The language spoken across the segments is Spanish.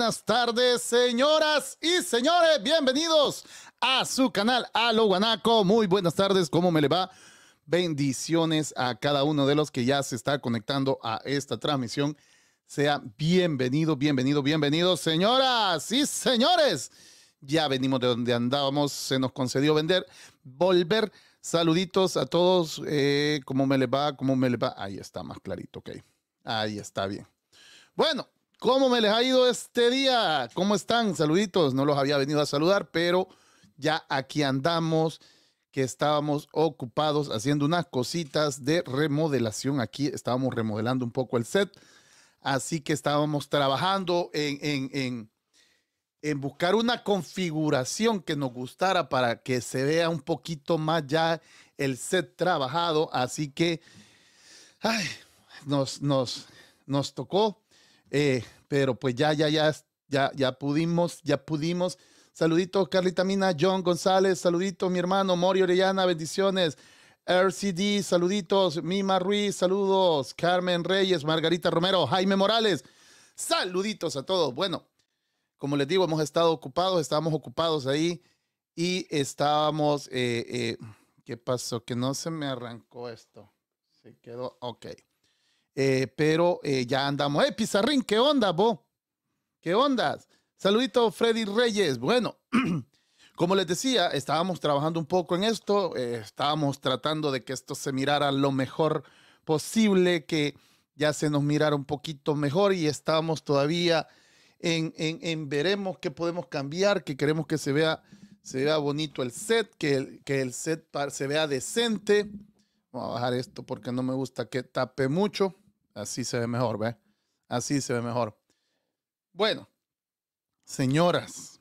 buenas tardes, señoras y señores. Bienvenidos a su canal lo Guanaco. Muy buenas tardes, ¿cómo me le va? Bendiciones a cada uno de los que ya se está conectando a esta transmisión. Sea bienvenido, bienvenido, bienvenido, señoras y señores. Ya venimos de donde andábamos, se nos concedió vender, volver. Saluditos a todos. Eh, ¿Cómo me le va? ¿Cómo me le va? Ahí está más clarito, ok. Ahí está bien. Bueno, ¿Cómo me les ha ido este día? ¿Cómo están? Saluditos. No los había venido a saludar, pero ya aquí andamos, que estábamos ocupados haciendo unas cositas de remodelación. Aquí estábamos remodelando un poco el set. Así que estábamos trabajando en, en, buscar una configuración que nos gustara para que se vea un poquito más ya el set trabajado. Así que nos, nos, nos tocó eh, pero pues ya, ya, ya, ya, ya pudimos, ya pudimos. saludito Carlita Mina, John González, saludito mi hermano, Mori Orellana, bendiciones. RCD, saluditos, Mima Ruiz, saludos, Carmen Reyes, Margarita Romero, Jaime Morales, saluditos a todos. Bueno, como les digo, hemos estado ocupados, estábamos ocupados ahí y estábamos, eh, eh, ¿qué pasó? Que no se me arrancó esto, se quedó, ok. Eh, pero eh, ya andamos. ¡Eh, Pizarrín, qué onda, bo? ¿Qué ondas? Saludito, Freddy Reyes. Bueno, como les decía, estábamos trabajando un poco en esto, eh, estábamos tratando de que esto se mirara lo mejor posible, que ya se nos mirara un poquito mejor y estábamos todavía en, veremos qué podemos cambiar, que queremos que se vea, se vea bonito el set, que que el set se vea decente. Voy a bajar esto porque no me gusta que tape mucho. Así se ve mejor, ¿ve? Así se ve mejor. Bueno, señoras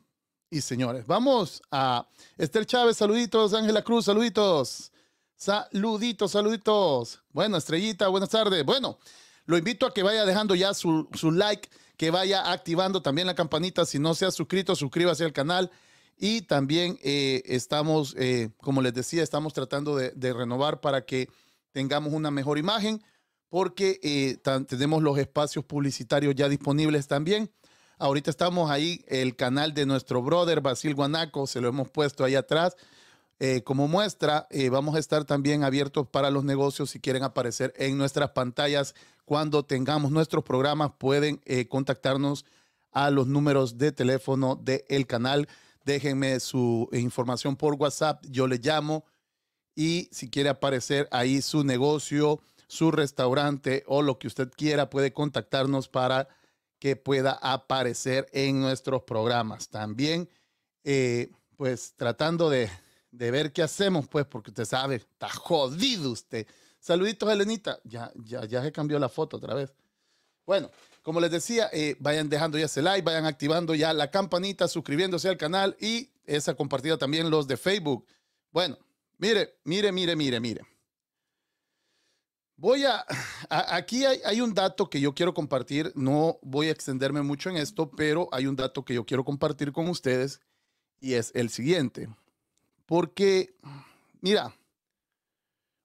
y señores, vamos a Esther Chávez, saluditos, Ángela Cruz, saluditos. Saluditos, saluditos. Bueno, Estrellita, buenas tardes. Bueno, lo invito a que vaya dejando ya su, su like, que vaya activando también la campanita. Si no se ha suscrito, suscríbase al canal y también eh, estamos, eh, como les decía, estamos tratando de, renovar para que tengamos una mejor imagen, porque eh, tenemos los espacios publicitarios ya disponibles también. Ahorita estamos ahí, el canal de nuestro brother Basil Guanaco, se lo hemos puesto ahí atrás. como muestra, vamos a estar también abiertos para los negocios si quieren aparecer en nuestras pantallas. Cuando tengamos nuestros programas, pueden contactarnos a los números de teléfono del el canal déjenme su información por WhatsApp, yo le llamo y si quiere aparecer ahí su negocio, su restaurante o lo que usted quiera, puede contactarnos para que pueda aparecer en nuestros programas. También, eh, pues tratando de, ver qué hacemos, pues, porque usted sabe, está jodido usted. Saluditos, Elenita. Ya, ya, ya se cambió la foto otra vez. Bueno, como les decía, eh, vayan dejando ya ese like, vayan activando ya la campanita, suscribiéndose al canal y esa compartida también los de Facebook. Bueno, mire, mire, mire, mire, mire. Voy a, aquí hay, hay, un dato que yo quiero compartir, no voy a extenderme mucho en esto, pero hay un dato que yo quiero compartir con ustedes y es el siguiente. Porque, mira,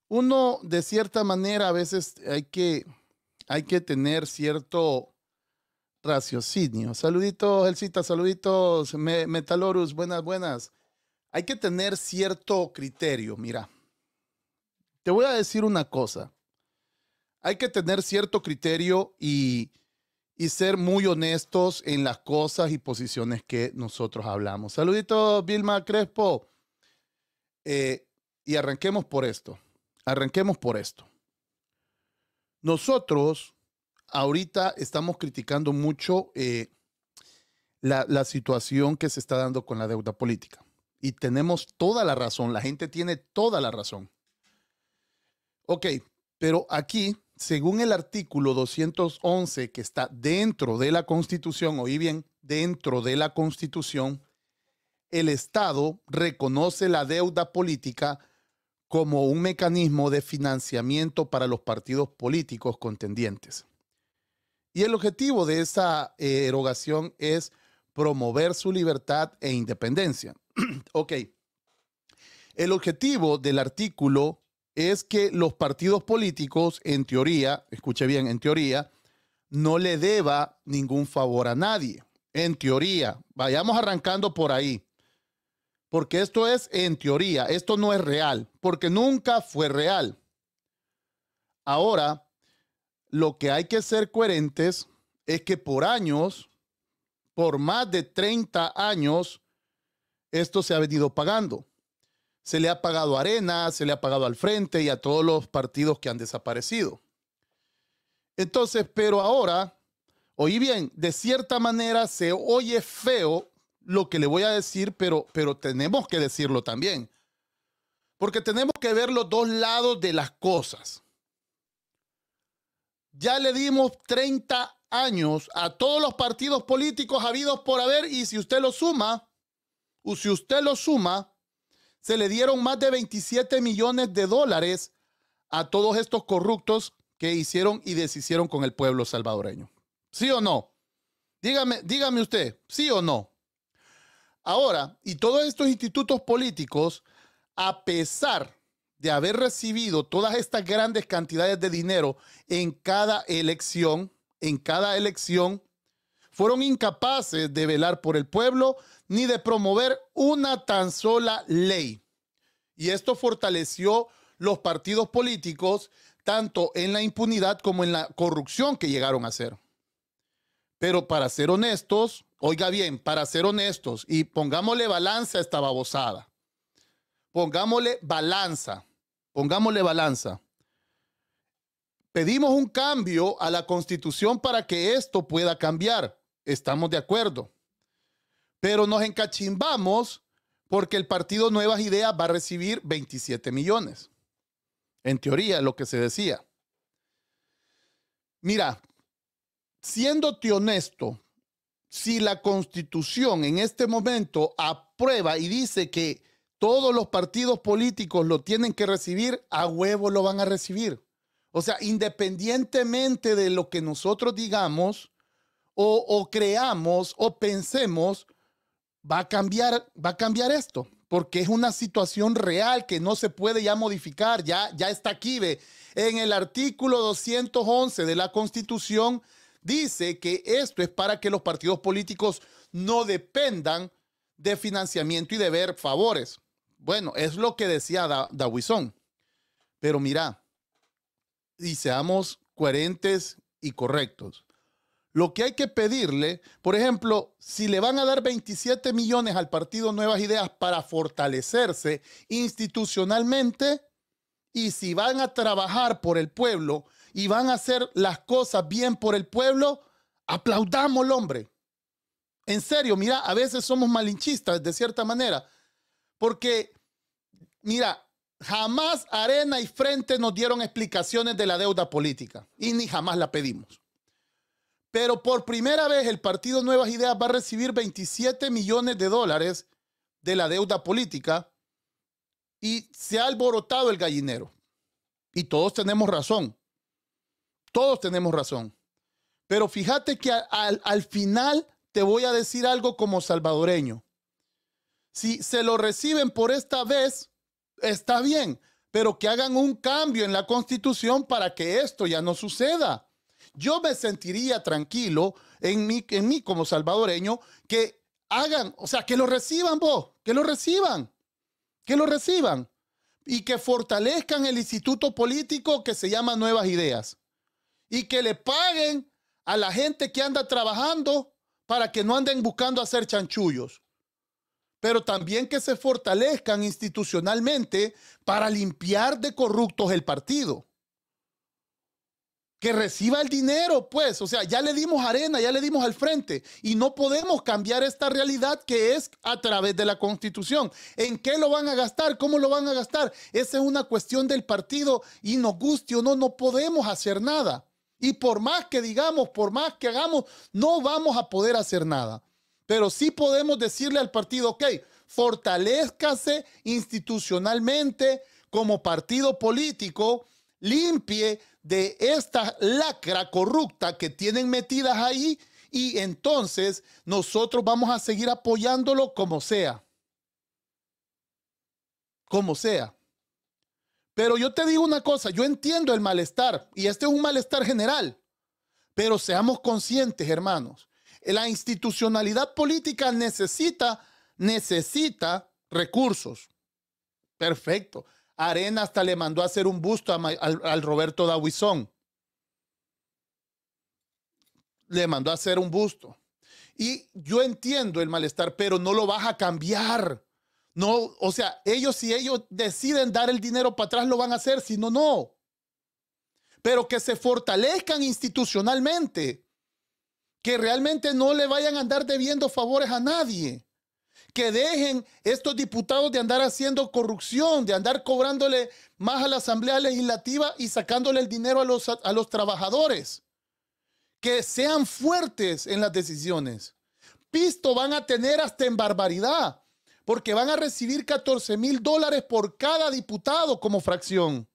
uno de cierta manera a veces hay que, hay que tener cierto, raciocinio. Saluditos, Elcita, saluditos, Metalorus, buenas, buenas. Hay que tener cierto criterio, mira. Te voy a decir una cosa. Hay que tener cierto criterio y, ser muy honestos en las cosas y posiciones que nosotros hablamos. Saluditos, Vilma Crespo. Eh, y arranquemos por esto. Arranquemos por esto. Nosotros ahorita estamos criticando mucho eh, la, la situación que se está dando con la deuda política. Y tenemos toda la razón, la gente tiene toda la razón. Ok, pero aquí, según el artículo 211 que está dentro de la Constitución, oí bien, dentro de la Constitución, el Estado reconoce la deuda política como un mecanismo de financiamiento para los partidos políticos contendientes. Y el objetivo de esa eh, erogación es promover su libertad e independencia. ok. El objetivo del artículo es que los partidos políticos, en teoría, escuche bien, en teoría, no le deba ningún favor a nadie. En teoría, vayamos arrancando por ahí. Porque esto es en teoría, esto no es real, porque nunca fue real. Ahora, lo que hay que ser coherentes es que por años, por más de 30 años, esto se ha venido pagando. Se le ha pagado a Arena, se le ha pagado al Frente y a todos los partidos que han desaparecido. Entonces, pero ahora, oí bien, de cierta manera se oye feo lo que le voy a decir, pero, pero tenemos que decirlo también. Porque tenemos que ver los dos lados de las cosas. Ya le dimos 30 años a todos los partidos políticos habidos por haber y si usted lo suma, o si usted lo suma, se le dieron más de 27 millones de dólares a todos estos corruptos que hicieron y deshicieron con el pueblo salvadoreño. ¿Sí o no? Dígame, dígame usted, ¿sí o no? Ahora, y todos estos institutos políticos, a pesar de haber recibido todas estas grandes cantidades de dinero en cada elección, en cada elección, fueron incapaces de velar por el pueblo ni de promover una tan sola ley. Y esto fortaleció los partidos políticos tanto en la impunidad como en la corrupción que llegaron a ser. Pero para ser honestos, oiga bien, para ser honestos y pongámosle balanza a esta babosada. Pongámosle balanza pongámosle balanza. Pedimos un cambio a la constitución para que esto pueda cambiar. Estamos de acuerdo. Pero nos encachimbamos porque el partido Nuevas Ideas va a recibir 27 millones. En teoría, lo que se decía. Mira, siéndote honesto, si la constitución en este momento aprueba y dice que todos los partidos políticos lo tienen que recibir, a huevo lo van a recibir. O sea, independientemente de lo que nosotros digamos o, creamos o pensemos, va a cambiar, va a cambiar esto porque es una situación real que no se puede ya modificar, ya, ya está aquí. Ve. En el artículo 211 de la Constitución dice que esto es para que los partidos políticos no dependan de financiamiento y de ver favores. Bueno, es lo que decía Pero mira, y seamos coherentes y correctos. Lo que hay que pedirle, por ejemplo, si le van a dar 27 millones al partido Nuevas Ideas para fortalecerse institucionalmente y si van a trabajar por el pueblo y van a hacer las cosas bien por el pueblo, aplaudamos al hombre. En serio, mira, a veces somos malinchistas de cierta manera, porque, mira, jamás Arena y Frente nos dieron explicaciones de la deuda política y ni jamás la pedimos. Pero por primera vez el partido Nuevas Ideas va a recibir 27 millones de dólares de la deuda política y se ha alborotado el gallinero. Y todos tenemos razón. Todos tenemos razón. Pero fíjate que al, al final te voy a decir algo como salvadoreño. Si se lo reciben por esta vez, está bien, pero que hagan un cambio en la constitución para que esto ya no suceda. Yo me sentiría tranquilo en mí, en mí como salvadoreño que hagan, o sea, que lo reciban vos, que lo reciban, que lo reciban y que fortalezcan el instituto político que se llama Nuevas Ideas y que le paguen a la gente que anda trabajando para que no anden buscando hacer chanchullos pero también que se fortalezcan institucionalmente para limpiar de corruptos el partido. Que reciba el dinero, pues, o sea, ya le dimos arena, ya le dimos al frente y no podemos cambiar esta realidad que es a través de la constitución. ¿En qué lo van a gastar? ¿Cómo lo van a gastar? Esa es una cuestión del partido y nos guste o no, no podemos hacer nada. Y por más que digamos, por más que hagamos, no vamos a poder hacer nada. Pero sí podemos decirle al partido, ok, fortalezcase institucionalmente como partido político, limpie de esta lacra corrupta que tienen metidas ahí y entonces nosotros vamos a seguir apoyándolo como sea. Como sea. Pero yo te digo una cosa, yo entiendo el malestar y este es un malestar general, pero seamos conscientes, hermanos. La institucionalidad política necesita, necesita recursos. Perfecto. Arena hasta le mandó a hacer un busto al, Roberto Dawison. Le mandó a hacer un busto. Y yo entiendo el malestar, pero no lo vas a cambiar. No, o sea, ellos si ellos deciden dar el dinero para atrás lo van a hacer, si no, no. Pero que se fortalezcan institucionalmente que realmente no le vayan a andar debiendo favores a nadie. Que dejen estos diputados de andar haciendo corrupción, de andar cobrándole más a la Asamblea Legislativa y sacándole el dinero a los, a los trabajadores. Que sean fuertes en las decisiones. Pisto van a tener hasta en barbaridad, porque van a recibir 14 mil dólares por cada diputado como fracción.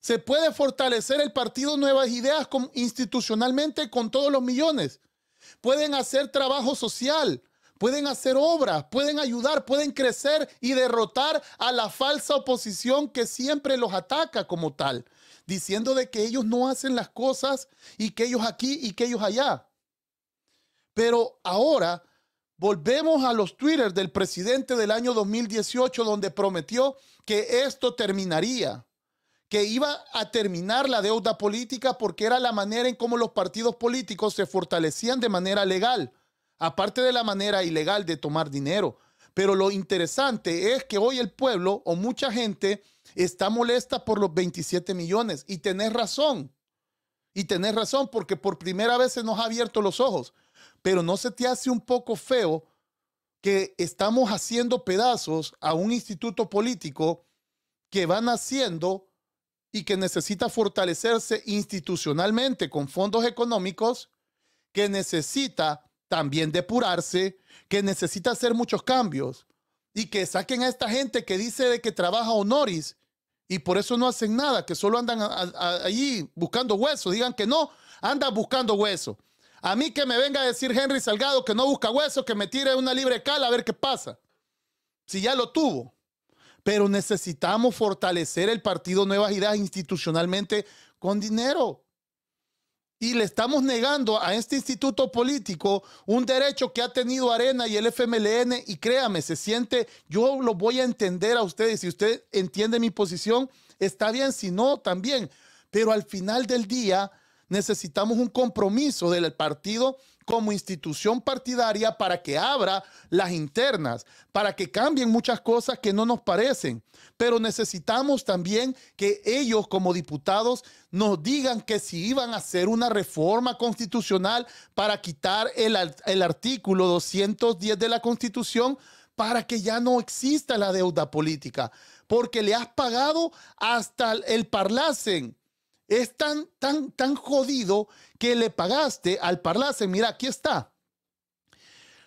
Se puede fortalecer el partido Nuevas Ideas institucionalmente con todos los millones pueden hacer trabajo social, pueden hacer obras, pueden ayudar, pueden crecer y derrotar a la falsa oposición que siempre los ataca como tal, diciendo de que ellos no hacen las cosas y que ellos aquí y que ellos allá. Pero ahora volvemos a los Twitter del presidente del año 2018 donde prometió que esto terminaría que iba a terminar la deuda política porque era la manera en cómo los partidos políticos se fortalecían de manera legal, aparte de la manera ilegal de tomar dinero. Pero lo interesante es que hoy el pueblo o mucha gente está molesta por los 27 millones y tenés razón. Y tenés razón porque por primera vez se nos ha abierto los ojos. Pero no se te hace un poco feo que estamos haciendo pedazos a un instituto político que van haciendo y que necesita fortalecerse institucionalmente con fondos económicos, que necesita también depurarse, que necesita hacer muchos cambios y que saquen a esta gente que dice de que trabaja honoris y por eso no hacen nada, que solo andan a, allí buscando hueso, digan que no, anda buscando hueso. A mí que me venga a decir Henry Salgado que no busca hueso, que me tire una libre cala a ver qué pasa. Si ya lo tuvo pero necesitamos fortalecer el partido Nuevas Ideas institucionalmente con dinero. Y le estamos negando a este instituto político un derecho que ha tenido Arena y el FMLN. Y créame, se siente, yo lo voy a entender a ustedes. Si usted entiende mi posición, está bien. Si no, también. Pero al final del día, necesitamos un compromiso del partido como institución partidaria para que abra las internas, para que cambien muchas cosas que no nos parecen. Pero necesitamos también que ellos como diputados nos digan que si iban a hacer una reforma constitucional para quitar el, artículo 210 de la Constitución para que ya no exista la deuda política, porque le has pagado hasta el parlacen es tan, tan, tan jodido que le pagaste al Parlacen. Mira, aquí está.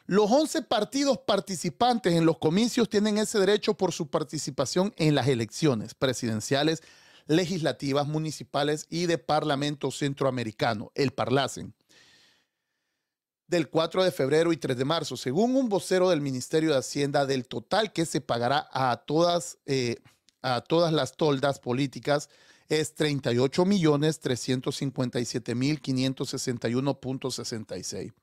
Los 11 partidos participantes en los comicios tienen ese derecho por su participación en las elecciones presidenciales, legislativas, municipales y de Parlamento Centroamericano, el Parlacen, del 4 de febrero y 3 de marzo, según un vocero del Ministerio de Hacienda, del total que se pagará a todas, eh, a todas las toldas políticas es 38.357.561.66.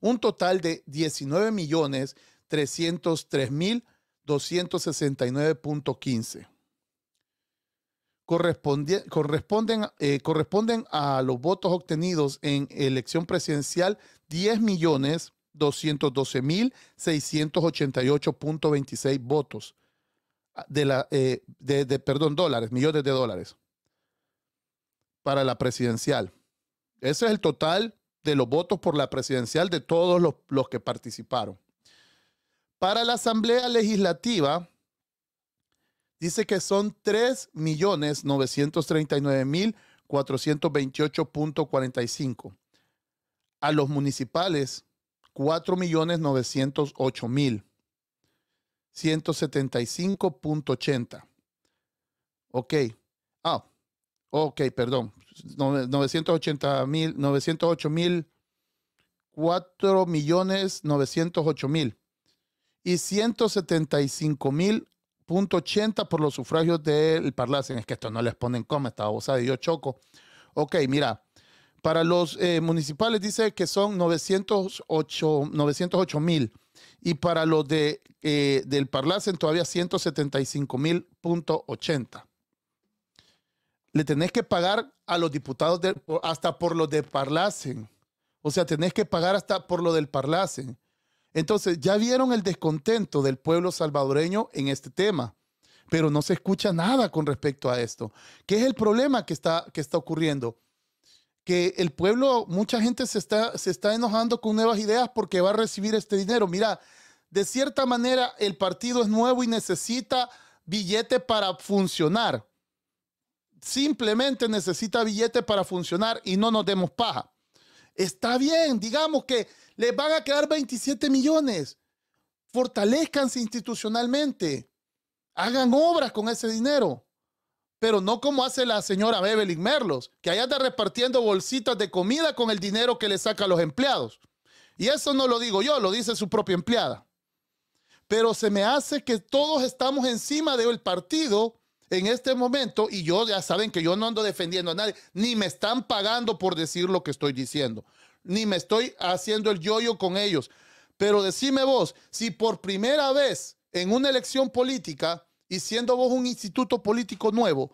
Un total de 19.303.269.15. corresponden, eh, corresponden a los votos obtenidos en elección presidencial 10.212.688.26 votos ah, de la, eh, de, perdón, dólares, millones de dólares para la presidencial. Ese es el total de los votos por la presidencial de todos los, que participaron. Para la Asamblea Legislativa, dice que son 3.939.428.45. A los municipales, 4.908.175.80. Ok, Ok, perdón. 980 mil, 908 mil, 4 millones 908 mil y 175 mil punto 80 por los sufragios del Parlacen. Es que esto no les ponen coma, estaba vos y yo choco. Ok, mira, para los eh, municipales dice que son 908 mil y para los de, eh, del Parlacen todavía 175 mil punto 80 le tenés que pagar a los diputados hasta por lo de Parlacen. O sea, tenés que pagar hasta por lo del Parlacen. Entonces, ya vieron el descontento del pueblo salvadoreño en este tema, pero no se escucha nada con respecto a esto. ¿Qué es el problema que está, que está ocurriendo? Que el pueblo, mucha gente se está, se está enojando con nuevas ideas porque va a recibir este dinero. Mira, de cierta manera el partido es nuevo y necesita billete para funcionar simplemente necesita billetes para funcionar y no nos demos paja. Está bien, digamos que les van a quedar 27 millones. Fortalezcanse institucionalmente. Hagan obras con ese dinero. Pero no como hace la señora Evelyn Merlos, que allá está repartiendo bolsitas de comida con el dinero que le saca a los empleados. Y eso no lo digo yo, lo dice su propia empleada. Pero se me hace que todos estamos encima del partido en este momento, y yo ya saben que yo no ando defendiendo a nadie, ni me están pagando por decir lo que estoy diciendo, ni me estoy haciendo el yoyo con ellos. Pero decime vos, si por primera vez en una elección política y siendo vos un instituto político nuevo,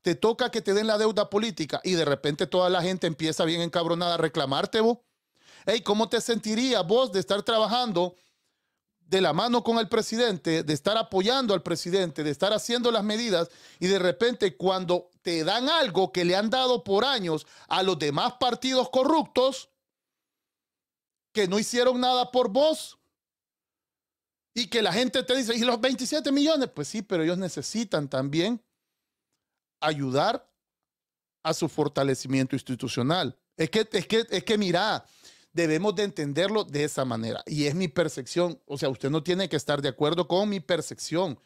te toca que te den la deuda política y de repente toda la gente empieza bien encabronada a reclamarte vos. ¿cómo te sentirías vos de estar trabajando de la mano con el presidente, de estar apoyando al presidente, de estar haciendo las medidas y de repente cuando te dan algo que le han dado por años a los demás partidos corruptos, que no hicieron nada por vos y que la gente te dice, ¿y los 27 millones? Pues sí, pero ellos necesitan también ayudar a su fortalecimiento institucional. Es que, es que, que mira, debemos de entenderlo de esa manera. Y es mi percepción, o sea, usted no tiene que estar de acuerdo con mi percepción,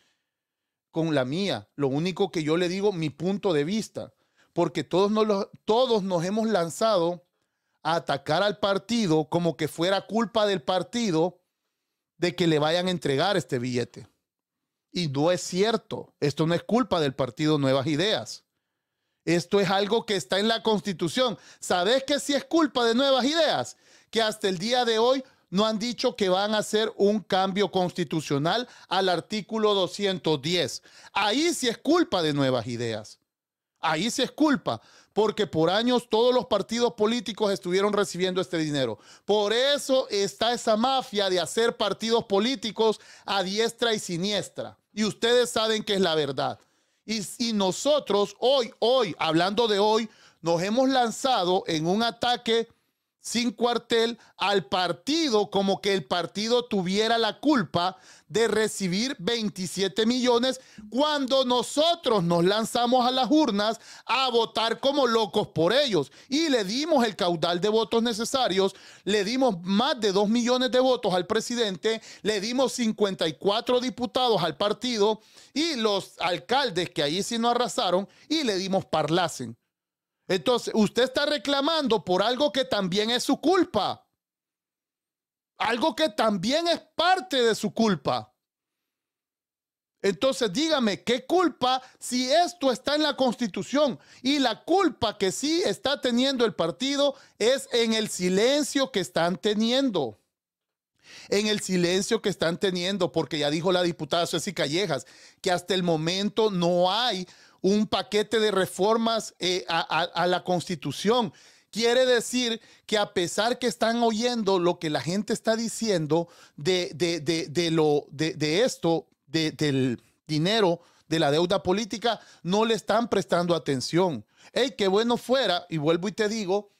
con la mía. Lo único que yo le digo, mi punto de vista, porque todos nos, todos nos hemos lanzado a atacar al partido como que fuera culpa del partido de que le vayan a entregar este billete. Y no es cierto, esto no es culpa del partido Nuevas Ideas. Esto es algo que está en la Constitución. ¿Sabes que si sí es culpa de nuevas ideas? que hasta el día de hoy no han dicho que van a hacer un cambio constitucional al artículo 210. Ahí sí es culpa de nuevas ideas. Ahí sí es culpa, porque por años todos los partidos políticos estuvieron recibiendo este dinero. Por eso está esa mafia de hacer partidos políticos a diestra y siniestra. Y ustedes saben que es la verdad. Y, nosotros hoy, hoy, hablando de hoy, nos hemos lanzado en un ataque sin cuartel al partido como que el partido tuviera la culpa de recibir 27 millones cuando nosotros nos lanzamos a las urnas a votar como locos por ellos y le dimos el caudal de votos necesarios, le dimos más de 2 millones de votos al presidente, le dimos 54 diputados al partido y los alcaldes que ahí sí no arrasaron y le dimos parlacen. Entonces, usted está reclamando por algo que también es su culpa. Algo que también es parte de su culpa. Entonces, dígame, ¿qué culpa si esto está en la constitución? Y la culpa que sí está teniendo el partido es en el silencio que están teniendo. En el silencio que están teniendo, porque ya dijo la diputada Ceci Callejas, que hasta el momento no hay un paquete de reformas eh, a, la constitución. Quiere decir que a pesar que están oyendo lo que la gente está diciendo de, de, de, lo, de, esto, del dinero, de la deuda política, no le están prestando atención. ¡Ey, qué bueno fuera! Y vuelvo y te digo,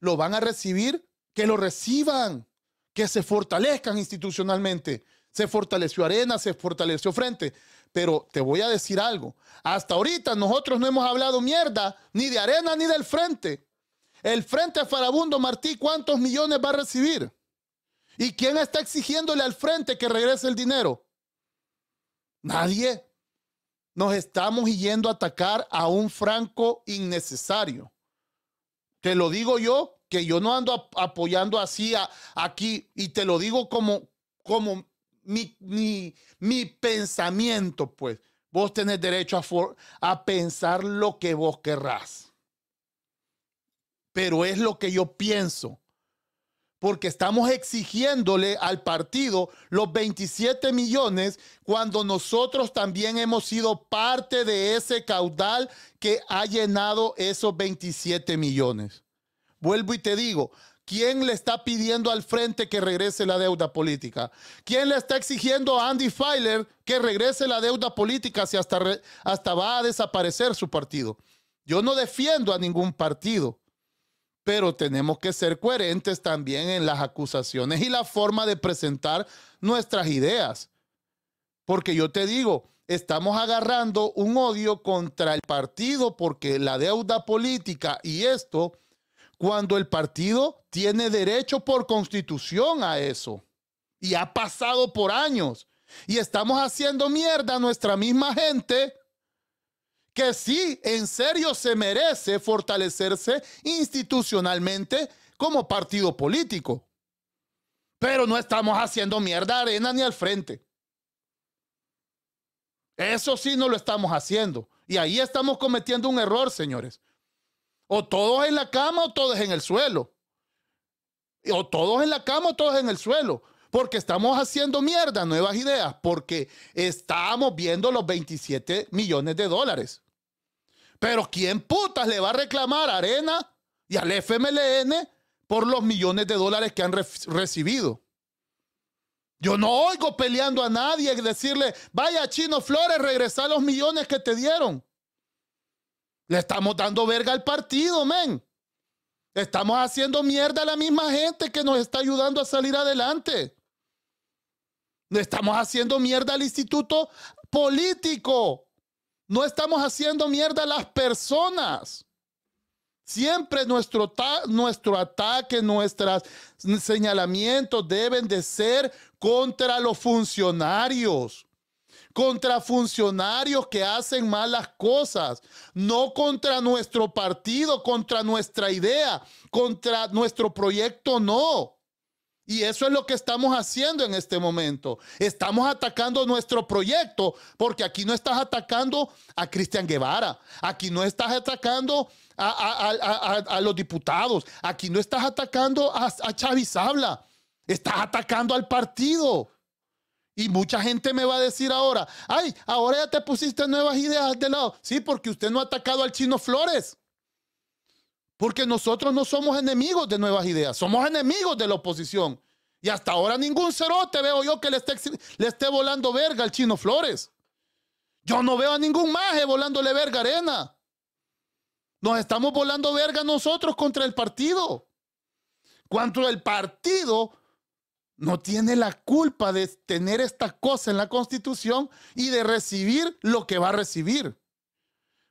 lo van a recibir, que lo reciban, que se fortalezcan institucionalmente. Se fortaleció Arena, se fortaleció Frente, pero te voy a decir algo. Hasta ahorita nosotros no hemos hablado mierda ni de arena ni del frente. El frente farabundo Martí, ¿cuántos millones va a recibir? ¿Y quién está exigiéndole al frente que regrese el dinero? Nadie. Nos estamos yendo a atacar a un franco innecesario. Te lo digo yo, que yo no ando apoyando así aquí, y te lo digo como, como mi, mi, pensamiento, pues. Vos tenés derecho a, a pensar lo que vos querrás. Pero es lo que yo pienso porque estamos exigiéndole al partido los 27 millones cuando nosotros también hemos sido parte de ese caudal que ha llenado esos 27 millones. Vuelvo y te digo, ¿Quién le está pidiendo al frente que regrese la deuda política? ¿Quién le está exigiendo a Andy Feiler que regrese la deuda política si hasta, hasta va a desaparecer su partido? Yo no defiendo a ningún partido, pero tenemos que ser coherentes también en las acusaciones y la forma de presentar nuestras ideas. Porque yo te digo, estamos agarrando un odio contra el partido porque la deuda política y esto cuando el partido tiene derecho por constitución a eso. Y ha pasado por años. Y estamos haciendo mierda a nuestra misma gente que sí, en serio se merece fortalecerse institucionalmente como partido político. Pero no estamos haciendo mierda arena ni al frente. Eso sí no lo estamos haciendo. Y ahí estamos cometiendo un error, señores. O todos en la cama o todos en el suelo. O todos en la cama o todos en el suelo. Porque estamos haciendo mierda nuevas ideas. Porque estamos viendo los 27 millones de dólares. Pero ¿quién putas le va a reclamar a Arena y al FMLN por los millones de dólares que han recibido? Yo no oigo peleando a nadie y decirle, vaya Chino Flores, regresa los millones que te dieron. Le estamos dando verga al partido, men. Estamos haciendo mierda a la misma gente que nos está ayudando a salir adelante. No estamos haciendo mierda al instituto político. No estamos haciendo mierda a las personas. Siempre nuestro, nuestro ataque, nuestros señalamientos deben de ser contra los funcionarios contra funcionarios que hacen malas cosas, no contra nuestro partido, contra nuestra idea, contra nuestro proyecto, no. Y eso es lo que estamos haciendo en este momento. Estamos atacando nuestro proyecto, porque aquí no estás atacando a Cristian Guevara, aquí no estás atacando a, los diputados, aquí no estás atacando a, Chávez Habla, estás atacando al partido. Y mucha gente me va a decir ahora, ay, ahora ya te pusiste nuevas ideas de lado. Sí, porque usted no ha atacado al chino Flores. Porque nosotros no somos enemigos de nuevas ideas, somos enemigos de la oposición. Y hasta ahora ningún cerote veo yo que le esté, le esté volando verga al chino Flores. Yo no veo a ningún maje volándole verga arena. Nos estamos volando verga nosotros contra el partido. Cuanto el partido no tiene la culpa de tener esta cosa en la constitución y de recibir lo que va a recibir.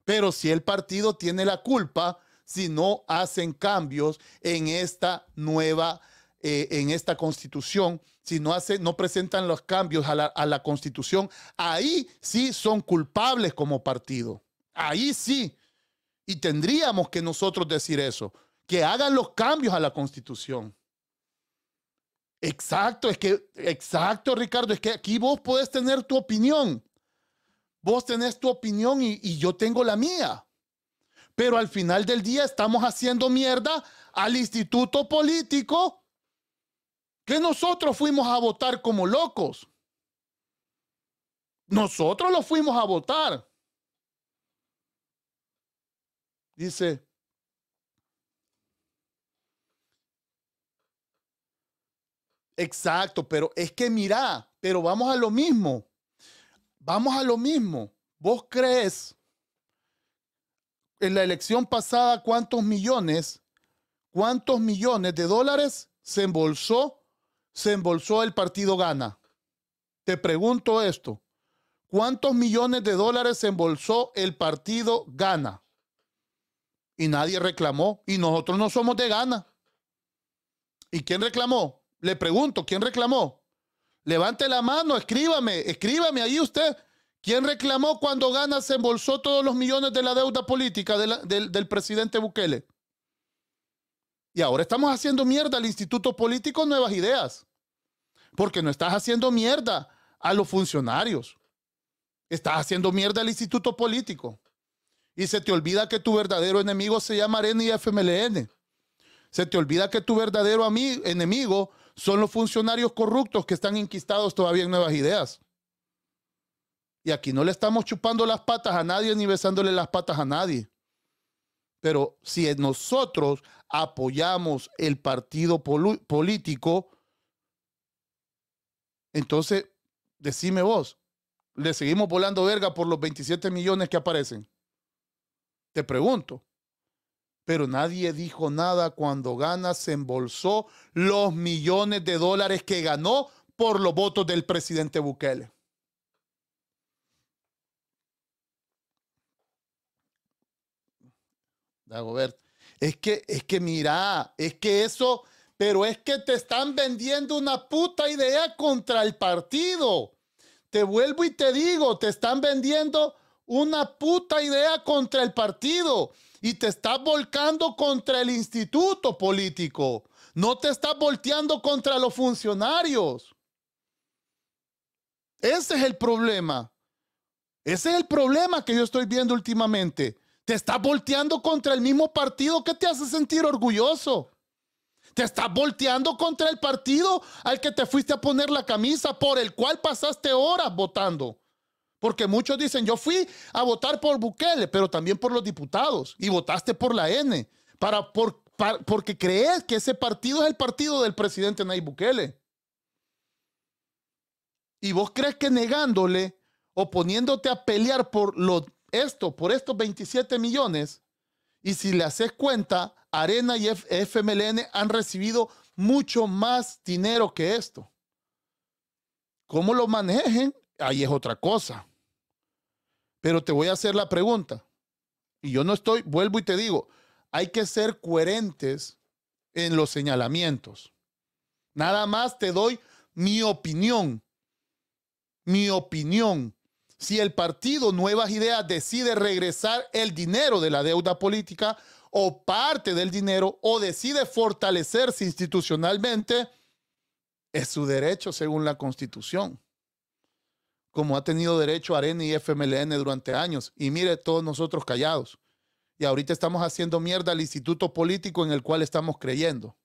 Pero si el partido tiene la culpa, si no hacen cambios en esta nueva, eh, en esta constitución, si no, hace, no presentan los cambios a la constitución, ahí sí son culpables como partido. Ahí sí. Y tendríamos que nosotros decir eso, que hagan los cambios a la constitución. Exacto, es que, exacto, Ricardo, es que aquí vos podés tener tu opinión. Vos tenés tu opinión y, yo tengo la mía. Pero al final del día estamos haciendo mierda al instituto político que nosotros fuimos a votar como locos. Nosotros lo fuimos a votar. Dice, Exacto, pero es que mira, pero vamos a lo mismo. Vamos a lo mismo. ¿Vos crees en la elección pasada cuántos millones, cuántos millones de dólares se embolsó, se embolsó el partido Gana? Te pregunto esto. ¿Cuántos millones de dólares se embolsó el partido Gana? Y nadie reclamó. Y nosotros no somos de Gana. ¿Y quién reclamó? Le pregunto, ¿quién reclamó? Levante la mano, escríbame, escríbame ahí usted. ¿Quién reclamó cuando Gana se embolsó todos los millones de la deuda política del, del presidente Bukele? Y ahora estamos haciendo mierda al Instituto Político Nuevas Ideas, porque no estás haciendo mierda a los funcionarios, estás haciendo mierda al Instituto Político. Y se te olvida que tu verdadero enemigo se llama Arena y FMLN. Se te olvida que tu verdadero enemigo son los funcionarios corruptos que están inquistados todavía en nuevas ideas. Y aquí no le estamos chupando las patas a nadie ni besándole las patas a nadie. Pero si nosotros apoyamos el partido político, entonces decime vos, ¿le seguimos volando verga por los 27 millones que aparecen? Te pregunto pero nadie dijo nada cuando Gana se embolsó los millones de dólares que ganó por los votos del presidente Bukele. Dagobert, es que, es que mira, es que eso, pero es que te están vendiendo una puta idea contra el partido. Te vuelvo y te digo, te están vendiendo una puta idea contra el partido y te estás volcando contra el instituto político. No te estás volteando contra los funcionarios. Ese es el problema. Ese es el problema que yo estoy viendo últimamente. Te estás volteando contra el mismo partido que te hace sentir orgulloso. Te estás volteando contra el partido al que te fuiste a poner la camisa, por el cual pasaste horas votando. Porque muchos dicen, yo fui a votar por Bukele, pero también por los diputados, y votaste por la N, para, por, porque crees que ese partido es el partido del presidente Nayib Bukele. Y vos crees que negándole o poniéndote a pelear por esto, por estos 27 millones, y si le haces cuenta, Arena y FMLN han recibido mucho más dinero que esto. ¿Cómo lo manejen? Ahí es otra cosa. Pero te voy a hacer la pregunta. Y yo no estoy, vuelvo y te digo, hay que ser coherentes en los señalamientos. Nada más te doy mi opinión. Mi opinión. Si el partido Nuevas Ideas decide regresar el dinero de la deuda política o parte del dinero o decide fortalecerse institucionalmente, es su derecho según la Constitución como ha tenido derecho Arena y FMLN durante años. Y mire, todos nosotros callados. Y ahorita estamos haciendo mierda al instituto político en el cual estamos creyendo.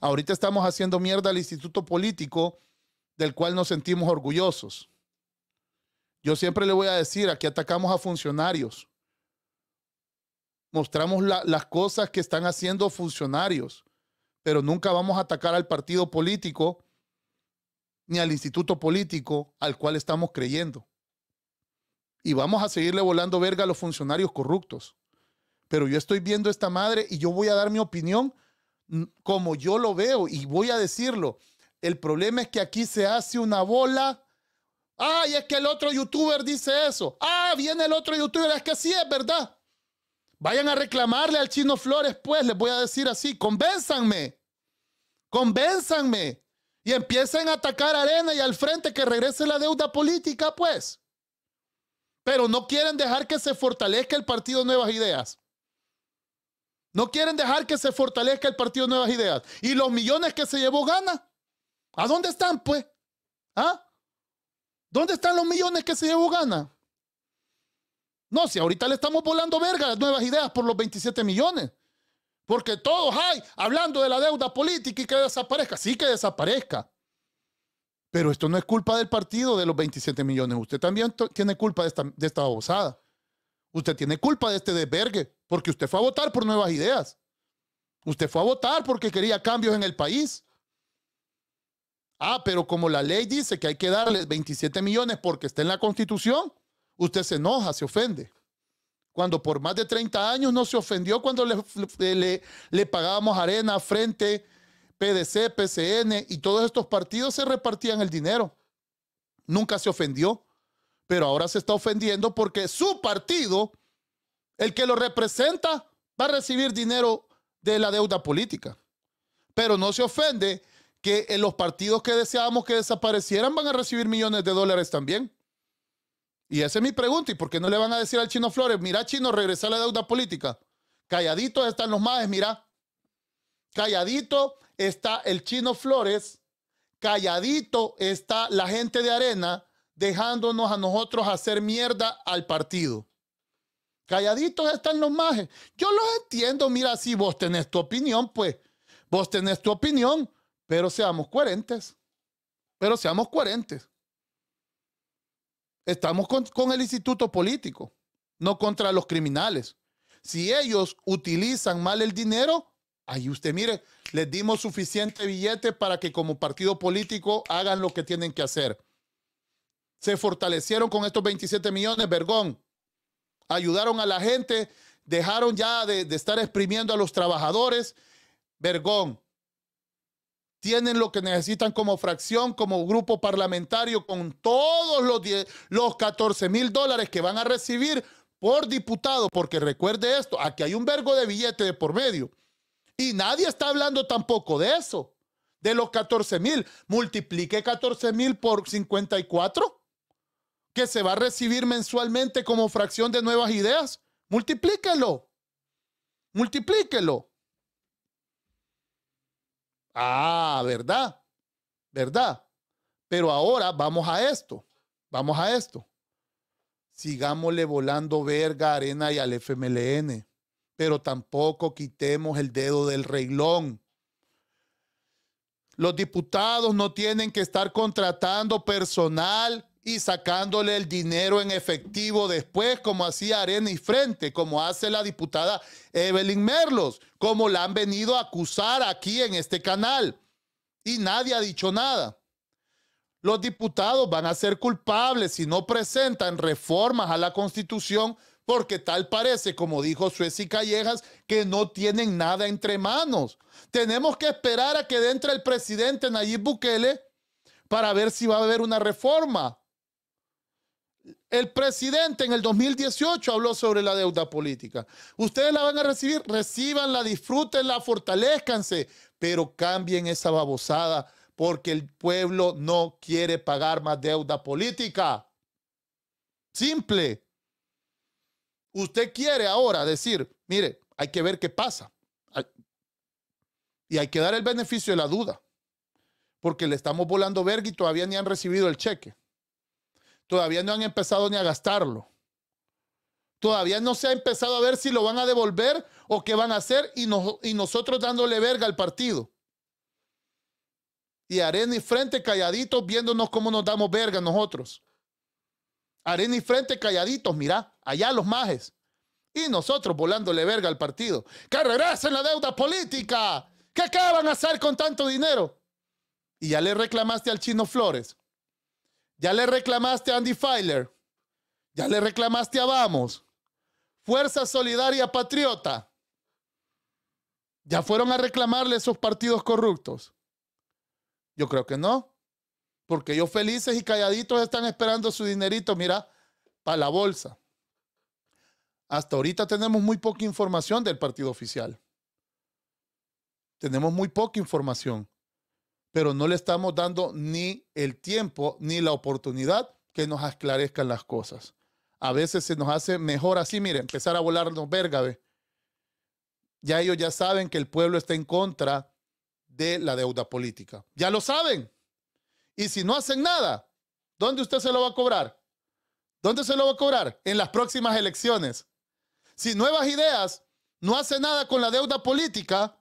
Ahorita estamos haciendo mierda al instituto político del cual nos sentimos orgullosos. Yo siempre le voy a decir, aquí atacamos a funcionarios. Mostramos las cosas que están haciendo funcionarios, pero nunca vamos a atacar al partido político ni al instituto político al cual estamos creyendo. Y vamos a seguirle volando verga a los funcionarios corruptos. Pero yo estoy viendo esta madre y yo voy a dar mi opinión mm, como yo lo veo y voy a decirlo. El problema es que aquí se hace una bola. Ay, es que el otro youtuber dice eso. Ah, viene el otro youtuber. Es que así es verdad. Vayan a reclamarle al chino Flores, pues les voy a decir así. Convénzanme. Convénzanme y empiecen a atacar Arena y al frente que regrese la deuda política, pues. Pero no quieren dejar que se fortalezca el partido Nuevas Ideas. No quieren dejar que se fortalezca el partido Nuevas Ideas. Y los millones que se llevó gana. ¿A dónde están, pues? ¿Ah? ¿Dónde están los millones que se llevó gana? No, si ahorita le estamos volando verga a nuevas ideas por los 27 millones. Porque todos hay hablando de la deuda política y que desaparezca. Sí que desaparezca. Pero esto no es culpa del partido de los 27 millones. Usted también tiene culpa de esta, de esta Usted tiene culpa de este desvergue, porque usted fue a votar por nuevas ideas. Usted fue a votar porque quería cambios en el país. Ah, pero como la ley dice que hay que darle 27 millones porque está en la Constitución, usted se enoja, se ofende cuando por más de 30 años no se ofendió cuando le, le, pagábamos arena, frente, PDC, PCN y todos estos partidos se repartían el dinero. Nunca se ofendió, pero ahora se está ofendiendo porque su partido, el que lo representa, va a recibir dinero de la deuda política. Pero no se ofende que los partidos que deseábamos que desaparecieran van a recibir millones de dólares también. Y esa es mi pregunta. ¿Y por qué no le van a decir al Chino Flores, mira, Chino, regresa a la deuda política? Calladitos están los majes, mira. Calladito está el Chino Flores. Calladito está la gente de arena dejándonos a nosotros hacer mierda al partido. Calladitos están los majes. Yo los entiendo, mira, si vos tenés tu opinión, pues vos tenés tu opinión, pero seamos coherentes. Pero seamos coherentes. Estamos con, el instituto político, no contra los criminales. Si ellos utilizan mal el dinero, ahí usted mire, les dimos suficiente billete para que como partido político hagan lo que tienen que hacer. Se fortalecieron con estos 27 millones, vergón. Ayudaron a la gente, dejaron ya de, de estar exprimiendo a los trabajadores, vergón tienen lo que necesitan como fracción, como grupo parlamentario, con todos los, los 14 mil dólares que van a recibir por diputado, porque recuerde esto, aquí hay un vergo de billete de por medio. Y nadie está hablando tampoco de eso, de los 14 mil. Multiplique 14 mil por 54, que se va a recibir mensualmente como fracción de nuevas ideas. Multiplíquelo. Multiplíquelo. Ah, ¿verdad? ¿Verdad? Pero ahora vamos a esto. Vamos a esto. Sigámosle volando verga, arena y al FMLN. Pero tampoco quitemos el dedo del reglón. Los diputados no tienen que estar contratando personal y sacándole el dinero en efectivo después, como hacía Arena y Frente, como hace la diputada Evelyn Merlos, como la han venido a acusar aquí en este canal. Y nadie ha dicho nada. Los diputados van a ser culpables si no presentan reformas a la Constitución, porque tal parece, como dijo Suez y Callejas, que no tienen nada entre manos. Tenemos que esperar a que entre el presidente Nayib Bukele para ver si va a haber una reforma el presidente en el 2018 habló sobre la deuda política. Ustedes la van a recibir, recibanla, disfrútenla, fortalezcanse, pero cambien esa babosada porque el pueblo no quiere pagar más deuda política. Simple. Usted quiere ahora decir, mire, hay que ver qué pasa. Y hay que dar el beneficio de la duda, porque le estamos volando verga y todavía ni han recibido el cheque todavía no han empezado ni a gastarlo. Todavía no se ha empezado a ver si lo van a devolver o qué van a hacer y, y nosotros dándole verga al partido. Y arena y frente calladitos viéndonos cómo nos damos verga nosotros. Arena y frente calladitos, mirá, allá los majes. Y nosotros volándole verga al partido. ¡Que regresen la deuda política! ¿Qué van a hacer con tanto dinero? Y ya le reclamaste al chino Flores. Ya le reclamaste a Andy Filer. Ya le reclamaste a Vamos. Fuerza Solidaria Patriota. Ya fueron a reclamarle esos partidos corruptos. Yo creo que no. Porque ellos felices y calladitos están esperando su dinerito, mira, para la bolsa. Hasta ahorita tenemos muy poca información del partido oficial. Tenemos muy poca información pero no le estamos dando ni el tiempo ni la oportunidad que nos aclarezcan las cosas. A veces se nos hace mejor así, mire, empezar a volarnos verga, Ya ellos ya saben que el pueblo está en contra de la deuda política. Ya lo saben. Y si no hacen nada, ¿dónde usted se lo va a cobrar? ¿Dónde se lo va a cobrar? En las próximas elecciones. Si Nuevas Ideas no hace nada con la deuda política,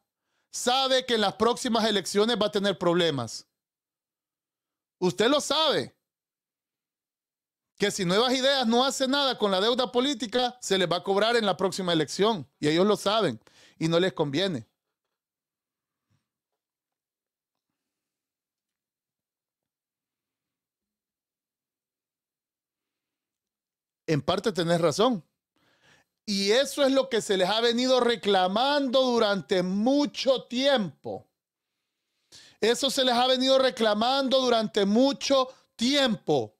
sabe que en las próximas elecciones va a tener problemas. Usted lo sabe. Que si Nuevas Ideas no hace nada con la deuda política, se les va a cobrar en la próxima elección. Y ellos lo saben. Y no les conviene. En parte tenés razón. Y eso es lo que se les ha venido reclamando durante mucho tiempo. Eso se les ha venido reclamando durante mucho tiempo.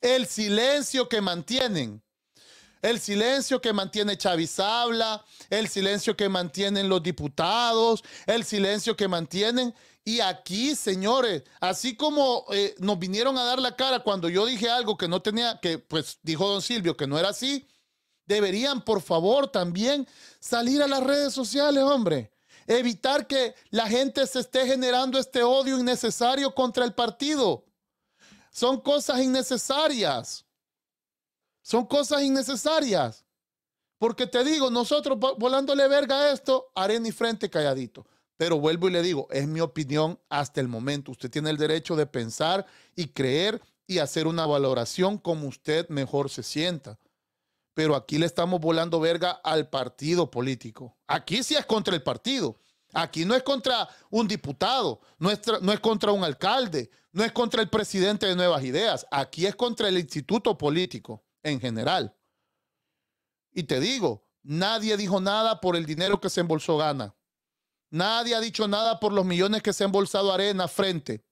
El silencio que mantienen. El silencio que mantiene Chávez habla, el silencio que mantienen los diputados, el silencio que mantienen. Y aquí, señores, así como eh, nos vinieron a dar la cara cuando yo dije algo que no tenía, que pues dijo don Silvio que no era así, deberían, por favor, también salir a las redes sociales, hombre. Evitar que la gente se esté generando este odio innecesario contra el partido. Son cosas innecesarias. Son cosas innecesarias. Porque te digo, nosotros volándole verga a esto, haré ni frente calladito. Pero vuelvo y le digo, es mi opinión hasta el momento. Usted tiene el derecho de pensar y creer y hacer una valoración como usted mejor se sienta pero aquí le estamos volando verga al partido político. Aquí sí es contra el partido. Aquí no es contra un diputado, no es, no es contra un alcalde, no es contra el presidente de Nuevas Ideas. Aquí es contra el instituto político en general. Y te digo, nadie dijo nada por el dinero que se embolsó Gana. Nadie ha dicho nada por los millones que se ha embolsado Arena frente.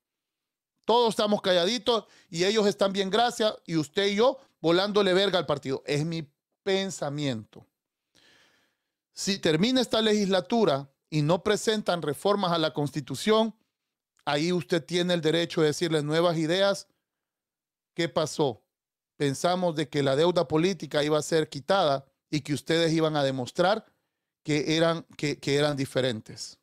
Todos estamos calladitos y ellos están bien, gracias, y usted y yo volándole verga al partido. Es mi pensamiento. Si termina esta legislatura y no presentan reformas a la Constitución, ahí usted tiene el derecho de decirle nuevas ideas. ¿Qué pasó? Pensamos de que la deuda política iba a ser quitada y que ustedes iban a demostrar que eran, que, que eran diferentes.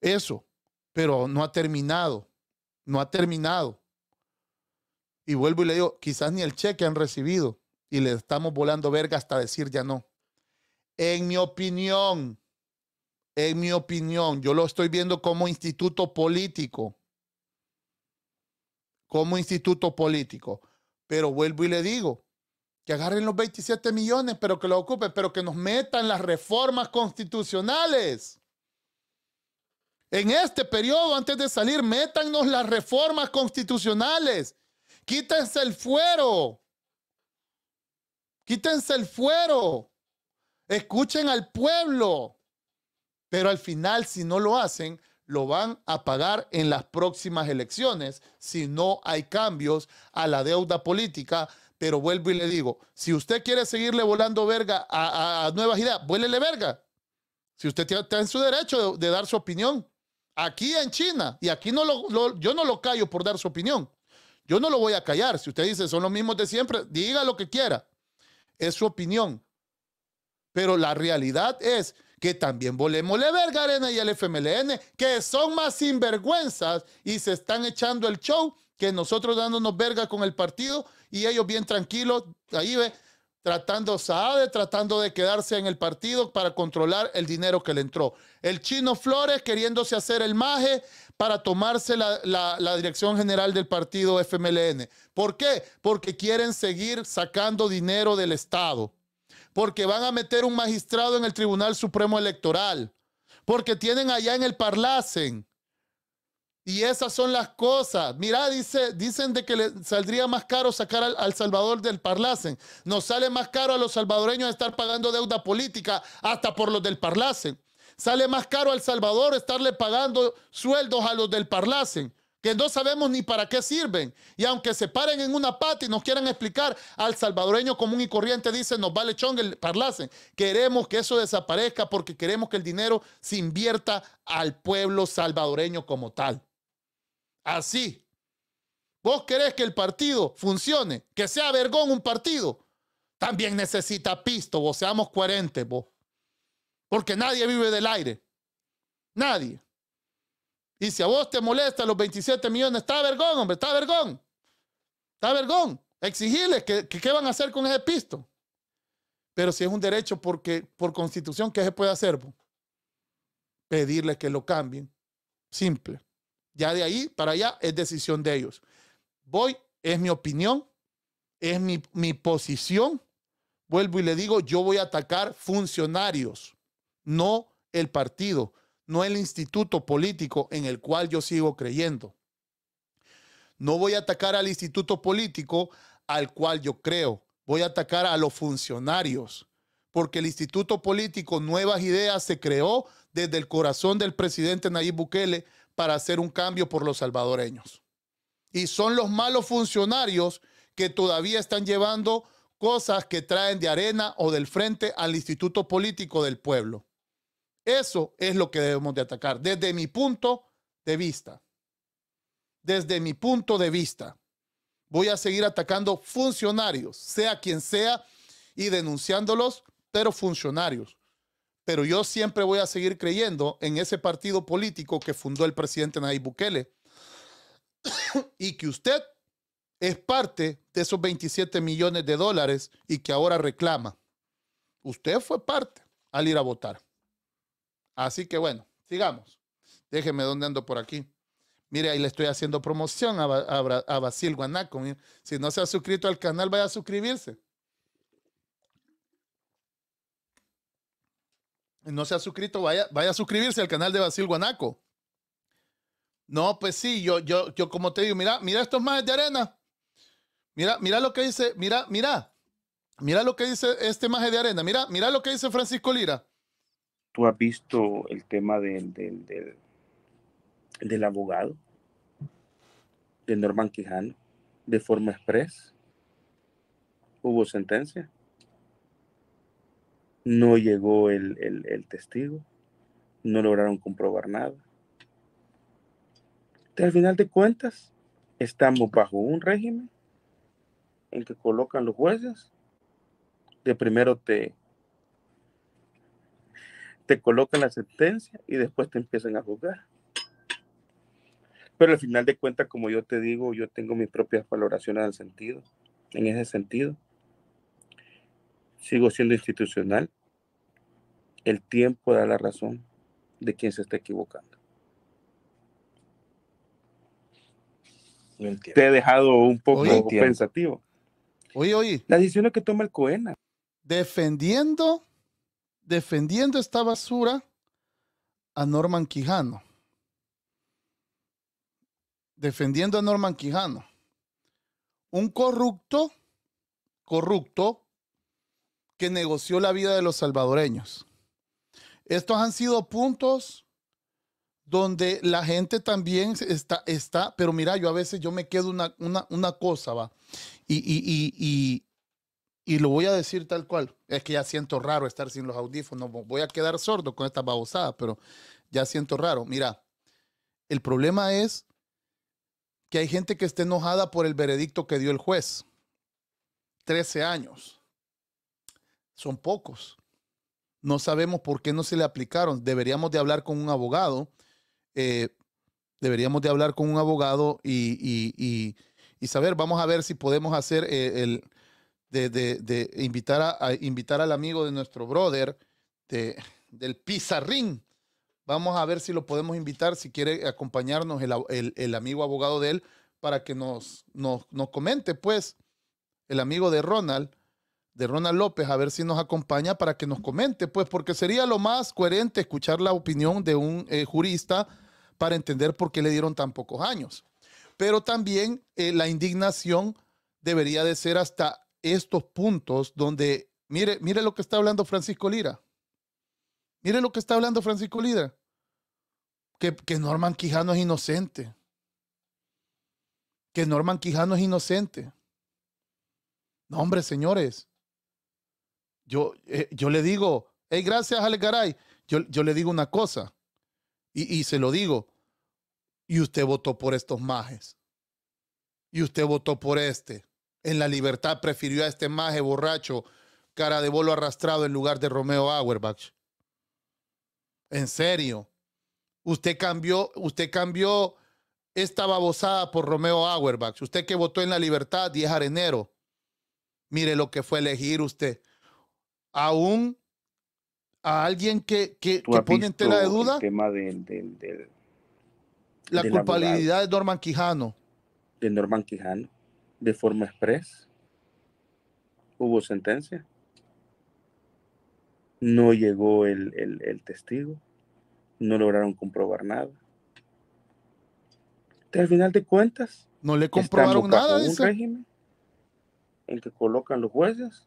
Eso, pero no ha terminado, no ha terminado. Y vuelvo y le digo, quizás ni el cheque han recibido y le estamos volando verga hasta decir ya no. En mi opinión, en mi opinión, yo lo estoy viendo como instituto político, como instituto político, pero vuelvo y le digo, que agarren los 27 millones, pero que lo ocupen, pero que nos metan las reformas constitucionales. En este periodo, antes de salir, métannos las reformas constitucionales. Quítense el fuero. Quítense el fuero. Escuchen al pueblo. Pero al final, si no lo hacen, lo van a pagar en las próximas elecciones si no hay cambios a la deuda política. Pero vuelvo y le digo, si usted quiere seguirle volando verga a, a, nuevas ideas, vuélele verga. Si usted está en su derecho de, dar su opinión, aquí en China, y aquí no yo no lo callo por dar su opinión, yo no lo voy a callar. Si usted dice, son los mismos de siempre, diga lo que quiera es su opinión. Pero la realidad es que también volemosle verga Arena y el FMLN, que son más sinvergüenzas y se están echando el show que nosotros dándonos verga con el partido y ellos bien tranquilos, ahí ve, tratando Saade, tratando de quedarse en el partido para controlar el dinero que le entró. El chino Flores queriéndose hacer el maje para tomarse la, la, dirección general del partido FMLN. ¿Por qué? Porque quieren seguir sacando dinero del Estado, porque van a meter un magistrado en el Tribunal Supremo Electoral, porque tienen allá en el Parlacen y esas son las cosas. Mira, dice, dicen de que le saldría más caro sacar al, Salvador del Parlacen. Nos sale más caro a los salvadoreños estar pagando deuda política hasta por los del Parlacen. Sale más caro al Salvador estarle pagando sueldos a los del Parlacen, que no sabemos ni para qué sirven. Y aunque se paren en una pata y nos quieran explicar, al salvadoreño común y corriente dice, nos vale chong el Parlacen. Queremos que eso desaparezca porque queremos que el dinero se invierta al pueblo salvadoreño como tal. Así. Vos querés que el partido funcione, que sea vergón un partido. También necesita pisto, vos seamos coherentes, vos. Porque nadie vive del aire. Nadie. Y si a vos te molesta los 27 millones, está vergón, hombre, está vergón. Está vergón. Exigirles que, qué van a hacer con ese pisto. Pero si es un derecho porque, por constitución, ¿qué se puede hacer? Vos? Pedirles que lo cambien. Simple. Ya de ahí para allá es decisión de ellos. Voy, es mi opinión, es mi, mi posición. Vuelvo y le digo, yo voy a atacar funcionarios, no el partido, no el instituto político en el cual yo sigo creyendo. No voy a atacar al instituto político al cual yo creo. Voy a atacar a los funcionarios, porque el instituto político Nuevas Ideas se creó desde el corazón del presidente Nayib Bukele para hacer un cambio por los salvadoreños. Y son los malos funcionarios que todavía están llevando cosas que traen de arena o del frente al instituto político del pueblo. Eso es lo que debemos de atacar desde mi punto de vista. Desde mi punto de vista. Voy a seguir atacando funcionarios, sea quien sea, y denunciándolos, pero funcionarios pero yo siempre voy a seguir creyendo en ese partido político que fundó el presidente Nayib Bukele y que usted es parte de esos 27 millones de dólares y que ahora reclama. Usted fue parte al ir a votar. Así que bueno, sigamos. Déjeme dónde ando por aquí. Mire, ahí le estoy haciendo promoción a, a Basil Guanaco. Si no se ha suscrito al canal, vaya a suscribirse. no se ha suscrito, vaya, vaya a suscribirse al canal de Basil Guanaco. No, pues sí, yo, yo, yo como te digo, mira, mira estos majes de arena. Mira, mira lo que dice, mira, mira. Mira lo que dice este maje de arena. Mira, mira lo que dice Francisco Lira. ¿Tú has visto el tema del, del, del, del abogado? De Norman Quijano, de forma express. ¿Hubo sentencia? no llegó el, testigo, no lograron comprobar nada. al final de cuentas, estamos bajo un régimen en que colocan los jueces, De primero te, te colocan la sentencia y después te empiezan a juzgar. Pero al final de cuentas, como yo te digo, yo tengo mis propias valoraciones al sentido, en ese sentido. Sigo siendo institucional, el tiempo da la razón de quien se está equivocando. Te he dejado un poco pensativo. Oye, oye. decisión es que toma el Coena. Defendiendo, defendiendo esta basura a Norman Quijano. Defendiendo a Norman Quijano. Un corrupto, corrupto, que negoció la vida de los salvadoreños. Estos han sido puntos donde la gente también está, está pero mira, yo a veces yo me quedo una, cosa, va, y, y, y, y, lo voy a decir tal cual. Es que ya siento raro estar sin los audífonos, voy a quedar sordo con esta babosada, pero ya siento raro. Mira, el problema es que hay gente que esté enojada por el veredicto que dio el juez. 13 años. Son pocos. No sabemos por qué no se le aplicaron. Deberíamos de hablar con un abogado. Eh, deberíamos de hablar con un abogado y, y, y, saber, vamos a ver si podemos hacer eh, el, de, invitar, a, invitar al amigo de nuestro brother de, del pizarrín. Vamos a ver si lo podemos invitar, si quiere acompañarnos el, amigo abogado de él para que nos, nos, nos comente, pues, el amigo de Ronald de Ronald López, a ver si nos acompaña para que nos comente, pues porque sería lo más coherente escuchar la opinión de un eh, jurista para entender por qué le dieron tan pocos años. Pero también eh, la indignación debería de ser hasta estos puntos donde, mire, mire lo que está hablando Francisco Lira. Mire lo que está hablando Francisco Lira. Que, que Norman Quijano es inocente. Que Norman Quijano es inocente. No, hombre, señores. Eh, yo, le digo, gracias, Alecaray. Yo, yo le digo una cosa y, se lo digo. Y usted votó por estos majes. Y usted votó por este. En la libertad prefirió a este maje borracho, cara de bolo arrastrado en lugar de Romeo Auerbach. En serio. Usted cambió, usted cambió esta babosada por Romeo Auerbach. Usted que votó en la libertad 10 arenero. Mire lo que fue elegir usted aún a alguien que, pone en tela de duda el tema la culpabilidad de Norman Quijano. De Norman Quijano, de forma express Hubo sentencia. No llegó el, testigo. No lograron comprobar nada. al final de cuentas, no le comprobaron nada. Un régimen en que colocan los jueces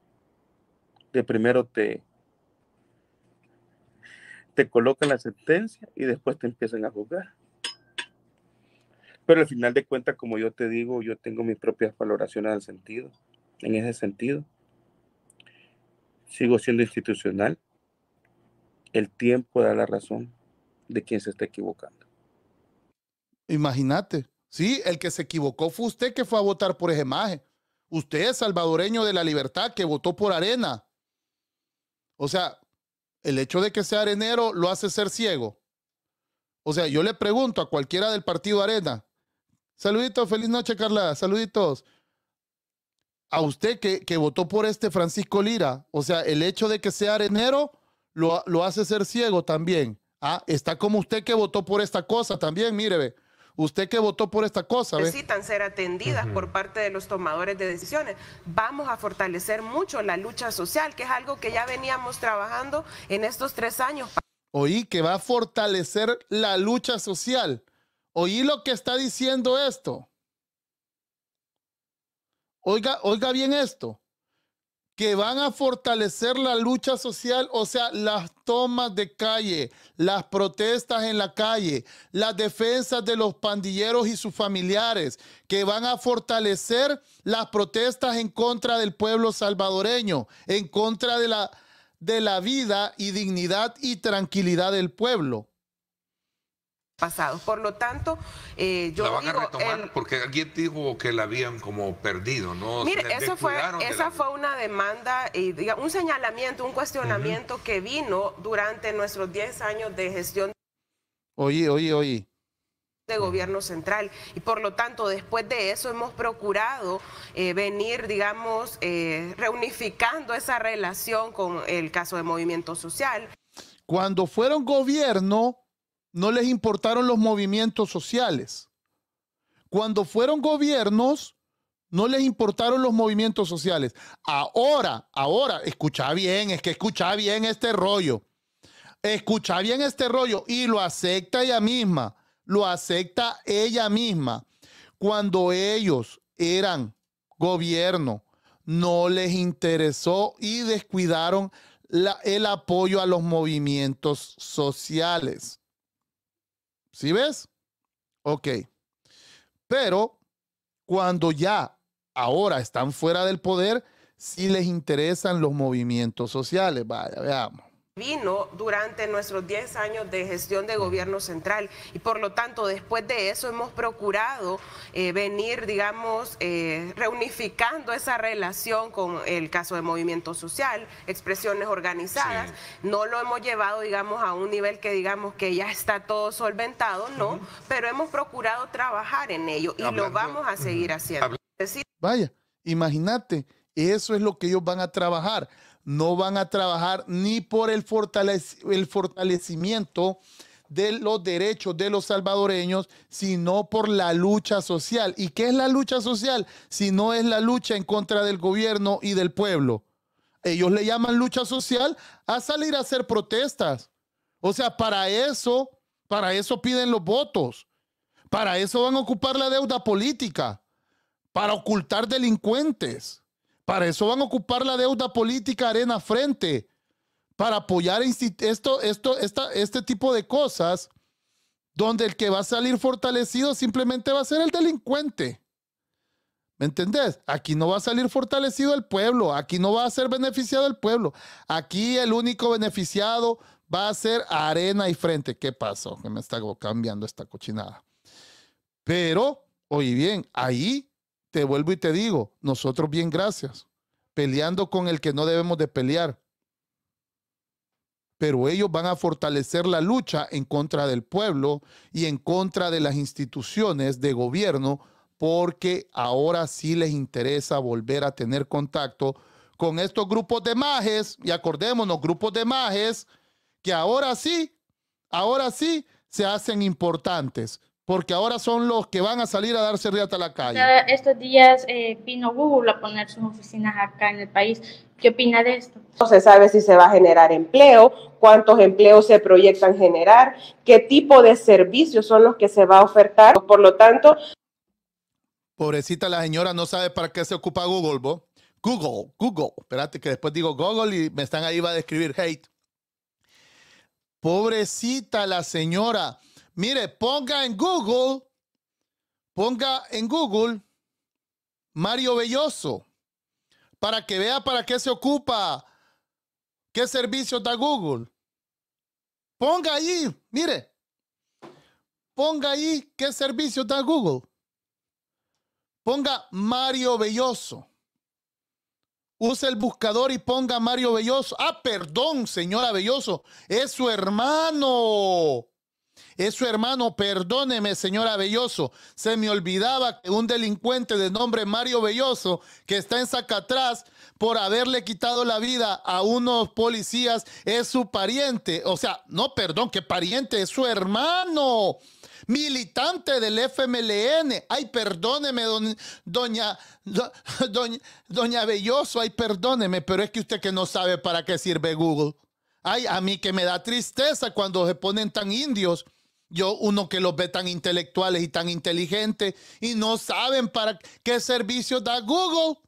de primero te, te colocan la sentencia y después te empiezan a juzgar. Pero al final de cuentas, como yo te digo, yo tengo mis propias valoraciones al sentido, en ese sentido. Sigo siendo institucional. El tiempo da la razón de quién se está equivocando. Imagínate, sí, el que se equivocó fue usted que fue a votar por Ejemaje. Usted es salvadoreño de la libertad que votó por Arena. O sea, el hecho de que sea arenero lo hace ser ciego. O sea, yo le pregunto a cualquiera del partido Arena, saluditos, feliz noche Carla, saluditos. A usted que, que votó por este Francisco Lira, o sea, el hecho de que sea arenero lo, lo hace ser ciego también. Ah, está como usted que votó por esta cosa también, mire, ve usted que votó por esta cosa. Necesitan ser atendidas por parte de los tomadores de decisiones. Vamos a fortalecer mucho la lucha social, que es algo que ya veníamos trabajando en estos tres años. Oí que va a fortalecer la lucha social. Oí lo que está diciendo esto. Oiga, oiga bien esto que van a fortalecer la lucha social, o sea, las tomas de calle, las protestas en la calle, las defensas de los pandilleros y sus familiares, que van a fortalecer las protestas en contra del pueblo salvadoreño, en contra de la, de la vida y dignidad y tranquilidad del pueblo pasados. Por lo tanto, eh, yo la van a retomar porque alguien dijo que la habían como perdido, ¿no? Mire, fue, esa fue una demanda, y, diga un señalamiento, un cuestionamiento que vino durante nuestros 10 años de gestión. Oye, oye, oye de gobierno central. Y por lo tanto, después de eso hemos procurado eh, venir, digamos, eh, reunificando esa relación con el caso de movimiento social. Cuando fueron gobierno, no les importaron los movimientos sociales. Cuando fueron gobiernos, no les importaron los movimientos sociales. Ahora, ahora, escucha bien, es que escucha bien este rollo. Escucha bien este rollo y lo acepta ella misma, lo acepta ella misma. Cuando ellos eran gobierno, no les interesó y descuidaron el apoyo a los movimientos sociales. ¿Sí ves? Ok. Pero cuando ya ahora están fuera del poder, si les interesan los movimientos sociales. Vaya, veamos vino durante nuestros 10 años de gestión de gobierno central y por lo tanto después de eso hemos procurado eh, venir, digamos, eh, reunificando esa relación con el caso de movimiento social, expresiones organizadas, no lo hemos llevado, digamos, a un nivel que digamos que ya está todo solventado, no, pero hemos procurado trabajar en ello y lo vamos a seguir haciendo. Vaya, imagínate, eso es lo que ellos van a trabajar no van a trabajar ni por el, fortalecimiento de los derechos de los salvadoreños, sino por la lucha social. ¿Y qué es la lucha social? Si no es la lucha en contra del gobierno y del pueblo. Ellos le llaman lucha social a salir a hacer protestas. O sea, para eso, para eso piden los votos. Para eso van a ocupar la deuda política. Para ocultar delincuentes. Para eso van a ocupar la deuda política arena frente, para apoyar esto, esto, este tipo de cosas, donde el que va a salir fortalecido simplemente va a ser el delincuente. ¿Me entendés? Aquí no va a salir fortalecido el pueblo, aquí no va a ser beneficiado el pueblo, aquí el único beneficiado va a ser arena y frente. ¿Qué pasó? Que me está cambiando esta cochinada. Pero, oye bien, ahí te vuelvo y te digo, nosotros bien gracias, peleando con el que no debemos de pelear. Pero ellos van a fortalecer la lucha en contra del pueblo y en contra de las instituciones de gobierno, porque ahora sí les interesa volver a tener contacto con estos grupos de majes. y acordémonos, grupos de majes que ahora sí, ahora sí se hacen importantes porque ahora son los que van a salir a darse riata a la calle. Estos días pino eh, vino Google a poner sus oficinas acá en el país. ¿Qué opina de esto? No se sabe si se va a generar empleo, cuántos empleos se proyectan generar, qué tipo de servicios son los que se va a ofertar. Por lo tanto... Pobrecita la señora no sabe para qué se ocupa Google, ¿vo? Google, Google. Espérate que después digo Google y me están ahí va a describir hate. Pobrecita la señora Mire, ponga en Google, ponga en Google Mario Belloso para que vea para qué se ocupa, qué servicio da Google. Ponga ahí, mire, ponga ahí qué servicio da Google. Ponga Mario Belloso. Use el buscador y ponga Mario Belloso. Ah, perdón, señora Belloso, es su hermano. Es su hermano, perdóneme, señora Belloso. Se me olvidaba que un delincuente de nombre Mario Belloso, que está en Zacatrás, por haberle quitado la vida a unos policías, es su pariente. O sea, no, perdón, que pariente, es su hermano. Militante del FMLN. Ay, perdóneme, doña, doña, doña Belloso. Ay, perdóneme, pero es que usted que no sabe para qué sirve Google. Ay, a mí que me da tristeza cuando se ponen tan indios. Yo, uno que los ve tan intelectuales y tan inteligentes y no saben para qué servicio da Google.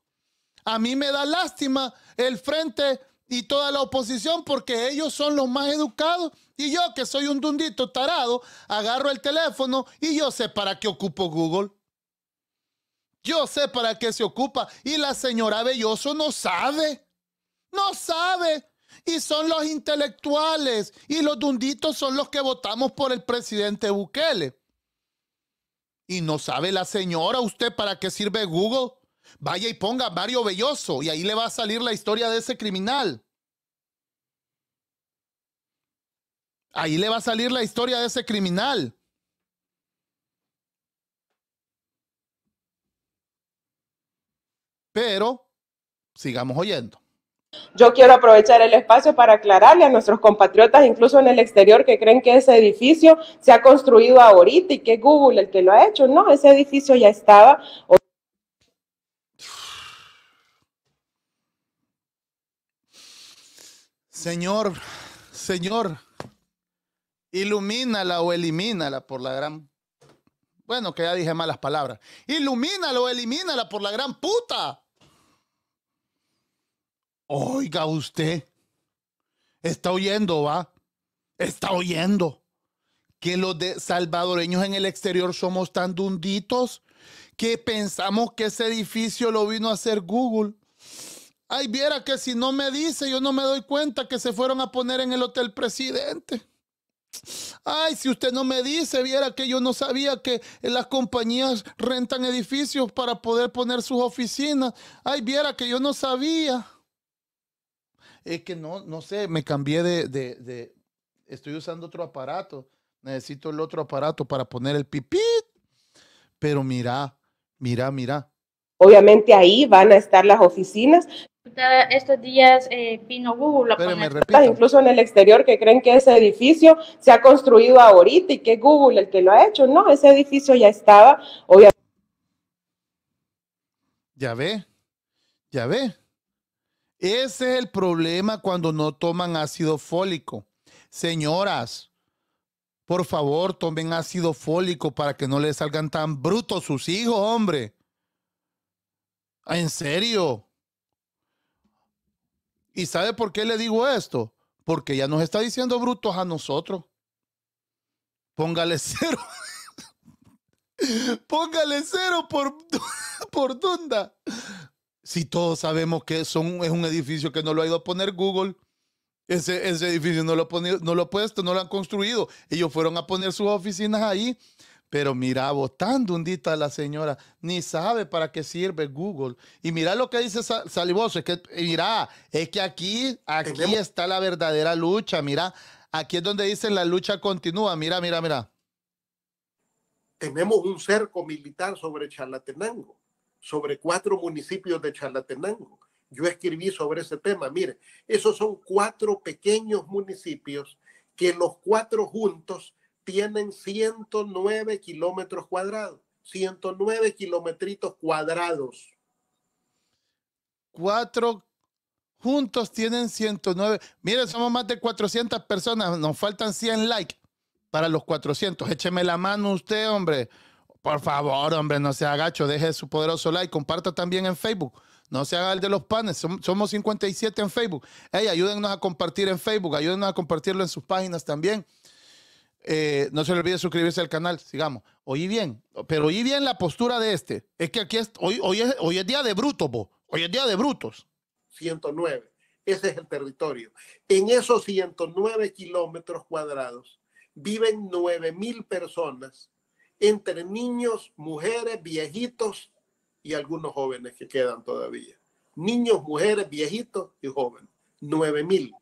A mí me da lástima el frente y toda la oposición porque ellos son los más educados y yo que soy un dundito tarado, agarro el teléfono y yo sé para qué ocupo Google. Yo sé para qué se ocupa y la señora Belloso no sabe. No sabe y son los intelectuales y los dunditos son los que votamos por el presidente Bukele. Y no sabe la señora usted para qué sirve Google. Vaya y ponga Mario Belloso y ahí le va a salir la historia de ese criminal. Ahí le va a salir la historia de ese criminal. Pero sigamos oyendo. Yo quiero aprovechar el espacio para aclararle a nuestros compatriotas, incluso en el exterior, que creen que ese edificio se ha construido ahorita y que Google el que lo ha hecho. No, ese edificio ya estaba. Señor, Señor, ilumínala o elimínala por la gran. Bueno, que ya dije malas palabras. Ilumínala o elimínala por la gran puta. Oiga usted, está oyendo, va, está oyendo que los salvadoreños en el exterior somos tan dunditos que pensamos que ese edificio lo vino a hacer Google. Ay, viera que si no me dice, yo no me doy cuenta que se fueron a poner en el Hotel Presidente. Ay, si usted no me dice, viera que yo no sabía que las compañías rentan edificios para poder poner sus oficinas. Ay, viera que yo no sabía es que no, no sé, me cambié de, estoy usando otro aparato, necesito el otro aparato para poner el pipí. Pero mira, mira, mira. Obviamente ahí van a estar las oficinas. Estos días eh, vino Google. incluso en el exterior que creen que ese edificio se ha construido ahorita y que Google el que lo ha hecho. No, ese edificio ya estaba. Ya ve, ya ve. Ese es el problema cuando no toman ácido fólico. Señoras, por favor, tomen ácido fólico para que no le salgan tan brutos sus hijos, hombre. En serio. ¿Y sabe por qué le digo esto? Porque ya nos está diciendo brutos a nosotros. Póngale cero. Póngale cero por, por Dunda si todos sabemos que son, es un edificio que no lo ha ido a poner Google? Ese, ese edificio no lo, ha puesto, no lo han construido. Ellos fueron a poner sus oficinas ahí. Pero mira, votando un dita la señora, ni sabe para qué sirve Google. Y mira lo que dice Saliboso Salivoso, es que mira, es que aquí, aquí está la verdadera lucha, mira, aquí es donde dicen la lucha continúa, mira, mira, mira. Tenemos un cerco militar sobre Chalatenango sobre cuatro municipios de Charlatenango Yo escribí sobre ese tema. Mire, esos son cuatro pequeños municipios que los cuatro juntos tienen 109 kilómetros cuadrados. 109 kilometritos cuadrados. Cuatro juntos tienen 109. Mire, somos más de 400 personas. Nos faltan 100 likes para los 400. Écheme la mano usted, hombre. Por favor, hombre, no se agacho. deje su poderoso like, comparta también en Facebook. No se haga el de los panes, somos 57 en Facebook. ayúdennos a compartir en Facebook, ayúdennos a compartirlo en sus páginas también. Eh, no se le olvide suscribirse al canal, sigamos. Oí bien, pero oí bien la postura de este. Es que aquí hoy, hoy, es, hoy es día de brutos, bo. hoy es día de brutos. 109, ese es el territorio. En esos 109 kilómetros cuadrados viven 9 mil personas entre niños, mujeres, viejitos y algunos jóvenes que quedan todavía. Niños, mujeres, viejitos y jóvenes. nueve mil.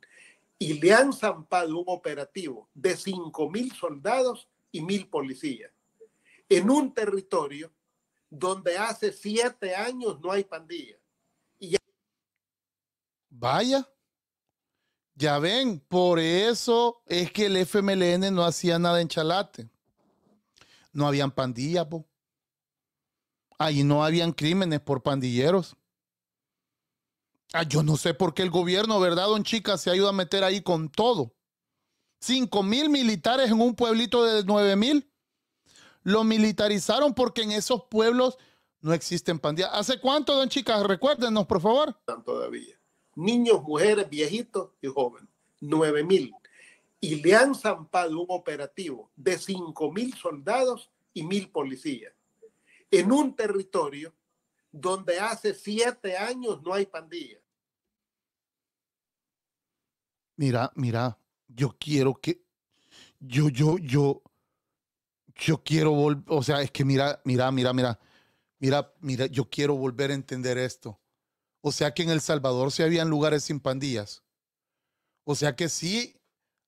Y le han zampado un operativo de cinco mil soldados y mil policías en un territorio donde hace siete años no hay pandilla. Vaya. Ya ven, por eso es que el FMLN no hacía nada en Chalate no habían pandillas, Ahí no habían crímenes por pandilleros. Ah, yo no sé por qué el gobierno, ¿verdad, don Chica? Se ayuda a meter ahí con todo. Cinco mil militares en un pueblito de nueve mil. Lo militarizaron porque en esos pueblos no existen pandillas. ¿Hace cuánto, don Chica? Recuérdenos, por favor. Todavía. Niños, mujeres, viejitos y jóvenes. Nueve mil y le han zampado un operativo de mil soldados y 1.000 policías en un territorio donde hace siete años no hay pandillas. Mira, mira, yo quiero que, yo, yo, yo, yo quiero volver, o sea, es que mira, mira, mira, mira, mira, mira, yo quiero volver a entender esto. O sea que en El Salvador sí habían lugares sin pandillas. O sea que sí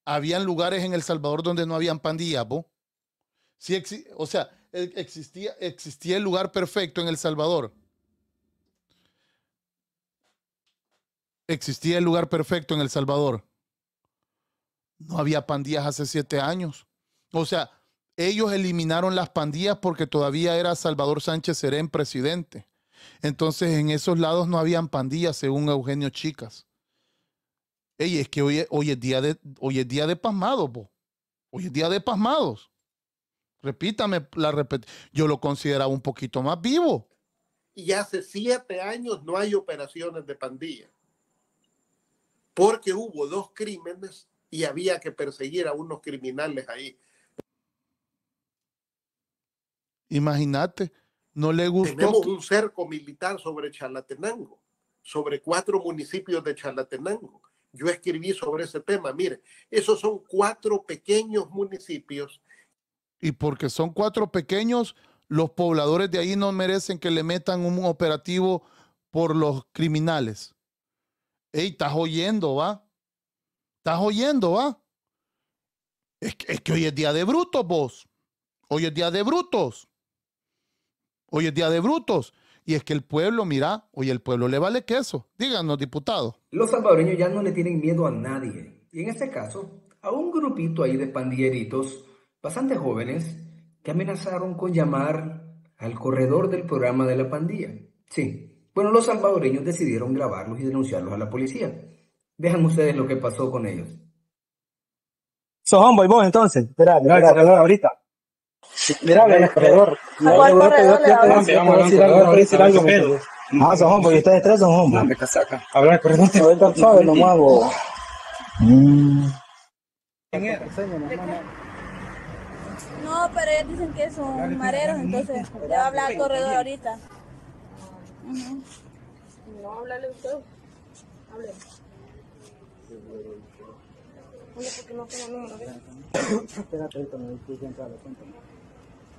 habían lugares en El Salvador donde no habían pandillas, ¿vo? o sea, e, existía, existía el lugar perfecto en El Salvador. Existía el lugar perfecto en El Salvador. No había pandillas hace siete años. O sea, ellos eliminaron las pandillas porque todavía era Salvador Sánchez Serén presidente. Entonces, en esos lados no habían pandillas, según Eugenio Chicas y es que hoy, hoy, es día de, hoy es día de pasmados, Hoy es día de pasmados. Repítame la Yo lo consideraba un poquito más vivo. Y hace siete años no hay operaciones de pandilla. Porque hubo dos crímenes y había que perseguir a unos criminales ahí. Imagínate, no le gustó. Tenemos un cerco militar sobre Chalatenango, sobre cuatro municipios de Chalatenango. Yo escribí sobre ese tema. Mire, esos son cuatro pequeños municipios. Y porque son cuatro pequeños, los pobladores de ahí no merecen que le metan un operativo por los criminales. Ey, estás oyendo, ¿va? Estás oyendo, ¿va? Es que, es que hoy es día de brutos, vos. Hoy es día de brutos. Hoy es día de brutos. Y es que el pueblo, mira, hoy el pueblo le vale queso. Díganos, diputados. Los salvadoreños ya no le tienen miedo a nadie. Y en este caso, a un grupito ahí de pandilleritos, bastante jóvenes, que amenazaron con llamar al corredor del programa de la pandilla. Sí, bueno, los salvadoreños decidieron grabarlos y denunciarlos a la policía. Vean ustedes lo que pasó con ellos. So homeboy vos entonces, espera, espera, ahorita. Mira, en el corredor. No, corredor son tres son No, Me corredor. Mm. no No, pero ellos dicen que son pues, mareros, entonces pues, pues, le va a hablar al corredor ahorita. No, háblale usted. Hable. Oye, no número.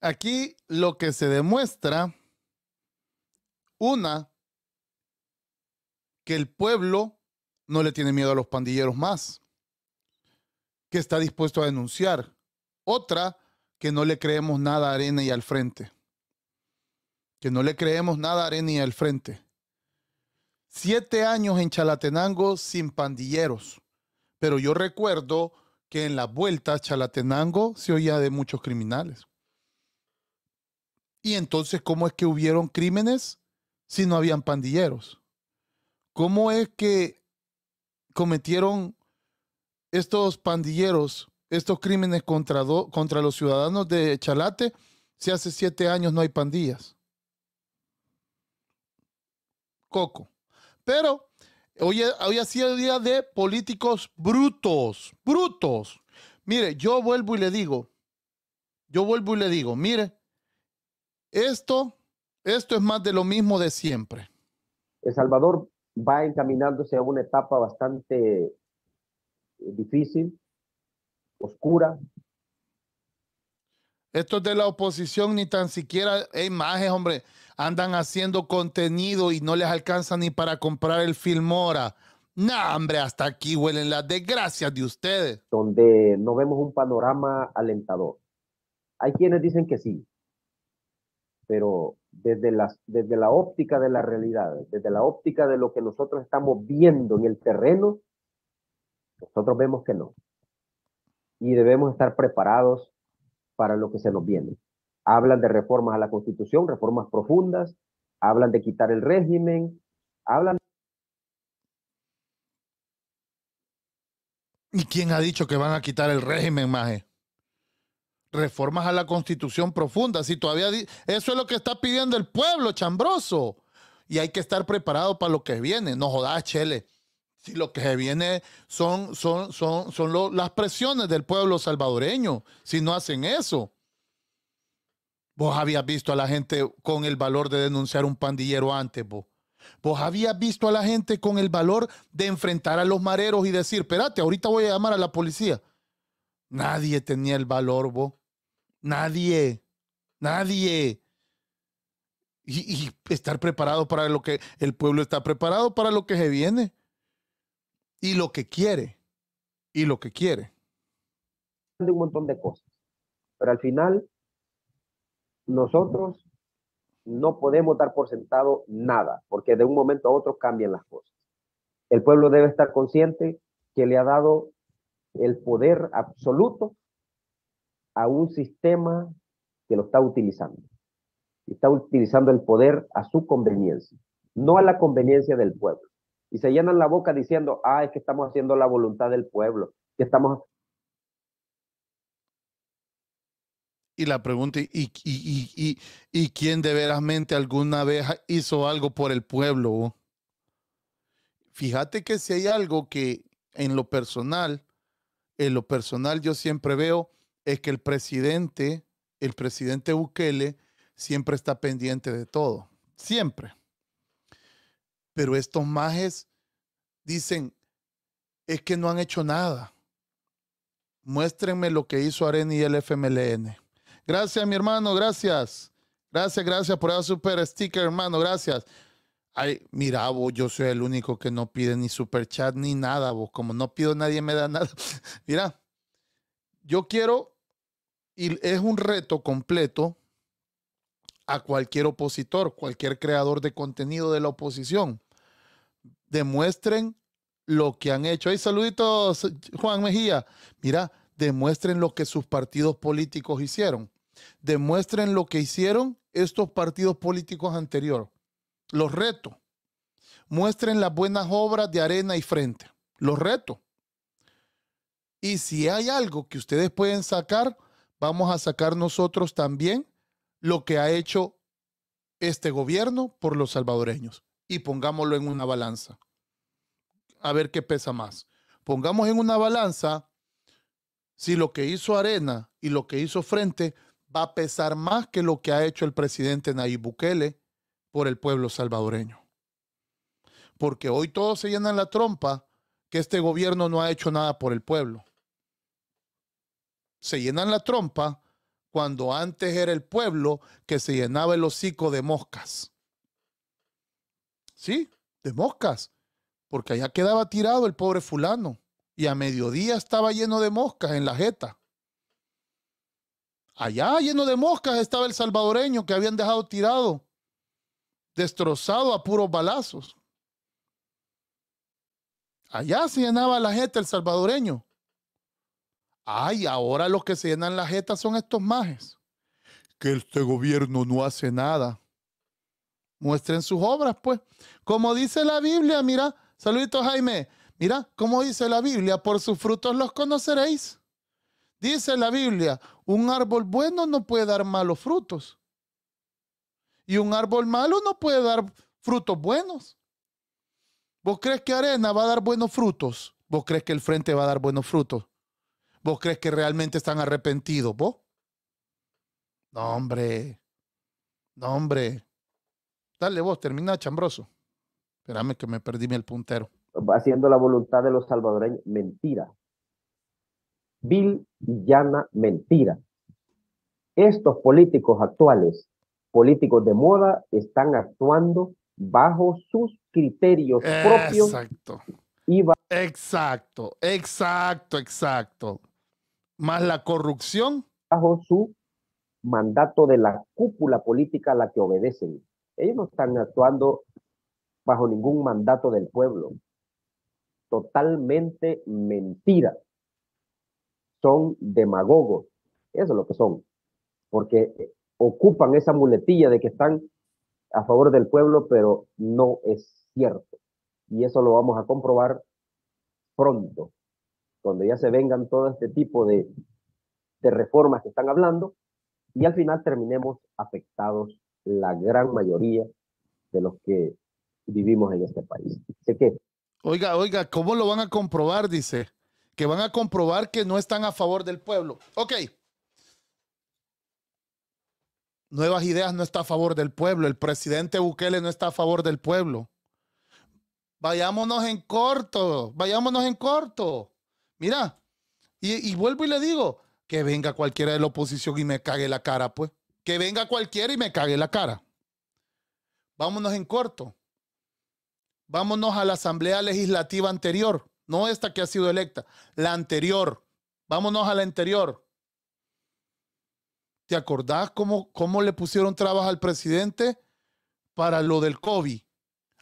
Aquí lo que se demuestra, una, que el pueblo no le tiene miedo a los pandilleros más, que está dispuesto a denunciar. Otra, que no le creemos nada a Arena y al frente. Que no le creemos nada a Arena y al frente. Siete años en Chalatenango sin pandilleros. Pero yo recuerdo que en vuelta a Chalatenango se oía de muchos criminales. Y entonces, ¿cómo es que hubieron crímenes si no habían pandilleros? ¿Cómo es que cometieron estos pandilleros, estos crímenes contra, contra los ciudadanos de Chalate si hace siete años no hay pandillas? Coco. Pero hoy, hoy ha sido el día de políticos brutos, brutos. Mire, yo vuelvo y le digo, yo vuelvo y le digo, mire, esto, esto es más de lo mismo de siempre. El Salvador va encaminándose a una etapa bastante eh, difícil, oscura. Estos de la oposición ni tan siquiera, imágenes, hombre, andan haciendo contenido y no les alcanza ni para comprar el Filmora. Nah, hombre, hasta aquí huelen las desgracias de ustedes. Donde no vemos un panorama alentador. Hay quienes dicen que sí, pero desde la, desde la óptica de la realidad, desde la óptica de lo que nosotros estamos viendo en el terreno, nosotros vemos que no. Y debemos estar preparados para lo que se nos viene. Hablan de reformas a la Constitución, reformas profundas, hablan de quitar el régimen, hablan... ¿Y quién ha dicho que van a quitar el régimen, Maje? reformas a la constitución profunda. Si todavía eso es lo que está pidiendo el pueblo, chambroso. Y hay que estar preparado para lo que viene. No jodas, Chele. Si lo que viene son, son, son, son las presiones del pueblo salvadoreño, si no hacen eso. Vos habías visto a la gente con el valor de denunciar un pandillero antes, vos. Vos habías visto a la gente con el valor de enfrentar a los mareros y decir, espérate, ahorita voy a llamar a la policía. Nadie tenía el valor, vos. Nadie. Nadie. Y, estar preparado para lo que el pueblo está preparado para lo que se viene. Y lo que quiere. Y lo que quiere. De un montón de cosas. Pero al final, nosotros no podemos dar por sentado nada, porque de un momento a otro cambian las cosas. El pueblo debe estar consciente que le ha dado el poder absoluto a un sistema que lo está utilizando. Está utilizando el poder a su conveniencia, no a la conveniencia del pueblo. Y se llenan la boca diciendo, ah, es que estamos haciendo la voluntad del pueblo, que estamos... Y la pregunta, ¿y, y, quién de verasmente alguna vez hizo algo por el pueblo? Fíjate que si hay algo que en lo personal, en lo personal yo siempre veo es que el presidente, el presidente Bukele, siempre está pendiente de todo. Siempre. Pero estos majes dicen, es que no han hecho nada. Muéstrenme lo que hizo Areni y el FMLN. Gracias, mi hermano, gracias. Gracias, gracias por ese super sticker, hermano, gracias. Ay, mira, vos, yo soy el único que no pide ni super chat ni nada, vos. Como no pido, nadie me da nada. mira, yo quiero y es un reto completo a cualquier opositor, cualquier creador de contenido de la oposición. Demuestren lo que han hecho. ¡Ay, saluditos, Juan Mejía. Mira, demuestren lo que sus partidos políticos hicieron. Demuestren lo que hicieron estos partidos políticos anteriores. Los reto. Muestren las buenas obras de arena y frente. Los reto. Y si hay algo que ustedes pueden sacar, vamos a sacar nosotros también lo que ha hecho este gobierno por los salvadoreños y pongámoslo en una balanza. A ver qué pesa más. Pongamos en una balanza si lo que hizo Arena y lo que hizo Frente va a pesar más que lo que ha hecho el presidente Nayib Bukele por el pueblo salvadoreño. Porque hoy todos se llenan la trompa que este gobierno no ha hecho nada por el pueblo se llenan la trompa cuando antes era el pueblo que se llenaba el hocico de moscas. ¿Sí? De moscas. Porque allá quedaba tirado el pobre fulano. Y a mediodía estaba lleno de moscas en la jeta. Allá lleno de moscas estaba el salvadoreño que habían dejado tirado, destrozado a puros balazos. Allá se llenaba la jeta el salvadoreño. Ay, ahora los que se llenan la jeta son estos majes. Que este gobierno no hace nada. Muestren sus obras, pues. Como dice la Biblia, mira, Saludito, Jaime. Mira, como dice la Biblia, por sus frutos los conoceréis. Dice la Biblia, un árbol bueno no puede dar malos frutos. Y un árbol malo no puede dar frutos buenos. ¿Vos crees que arena va a dar buenos frutos? ¿Vos crees que el frente va a dar buenos frutos? ¿Vos crees que realmente están arrepentidos? ¿Vos? No, hombre. No, hombre. Dale vos, termina, chambroso. Espérame que me perdí el puntero. Haciendo la voluntad de los salvadoreños. Mentira. Bill llana mentira. Estos políticos actuales, políticos de moda, están actuando bajo sus criterios propios. Exacto. exacto, exacto, exacto más la corrupción. Bajo su mandato de la cúpula política a la que obedecen. Ellos no están actuando bajo ningún mandato del pueblo. Totalmente mentira. Son demagogos. Eso es lo que son. Porque ocupan esa muletilla de que están a favor del pueblo, pero no es cierto. Y eso lo vamos a comprobar pronto cuando ya se vengan todo este tipo de, reformas que están hablando, y al final terminemos afectados la gran mayoría de los que vivimos en este país. Oiga, oiga, ¿cómo lo van a comprobar? Dice, que van a comprobar que no están a favor del pueblo. Ok. Nuevas Ideas no está a favor del pueblo, el presidente Bukele no está a favor del pueblo. Vayámonos en corto, vayámonos en corto. Mira, y, vuelvo y le digo, que venga cualquiera de la oposición y me cague la cara, pues. Que venga cualquiera y me cague la cara. Vámonos en corto. Vámonos a la asamblea legislativa anterior, no esta que ha sido electa, la anterior. Vámonos a la anterior. ¿Te acordás cómo, le pusieron trabajo al presidente para lo del COVID?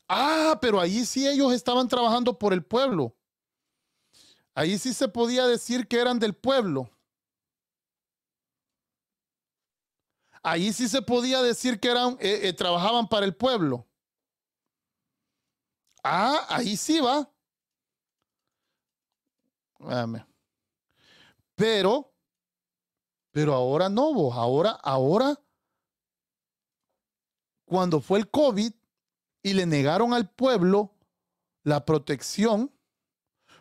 Ah, pero allí sí ellos estaban trabajando por el pueblo. Ahí sí se podía decir que eran del pueblo. Ahí sí se podía decir que eran, eh, eh, trabajaban para el pueblo. Ah, ahí sí va. Pero, pero ahora no, vos, ahora, ahora, cuando fue el COVID y le negaron al pueblo la protección,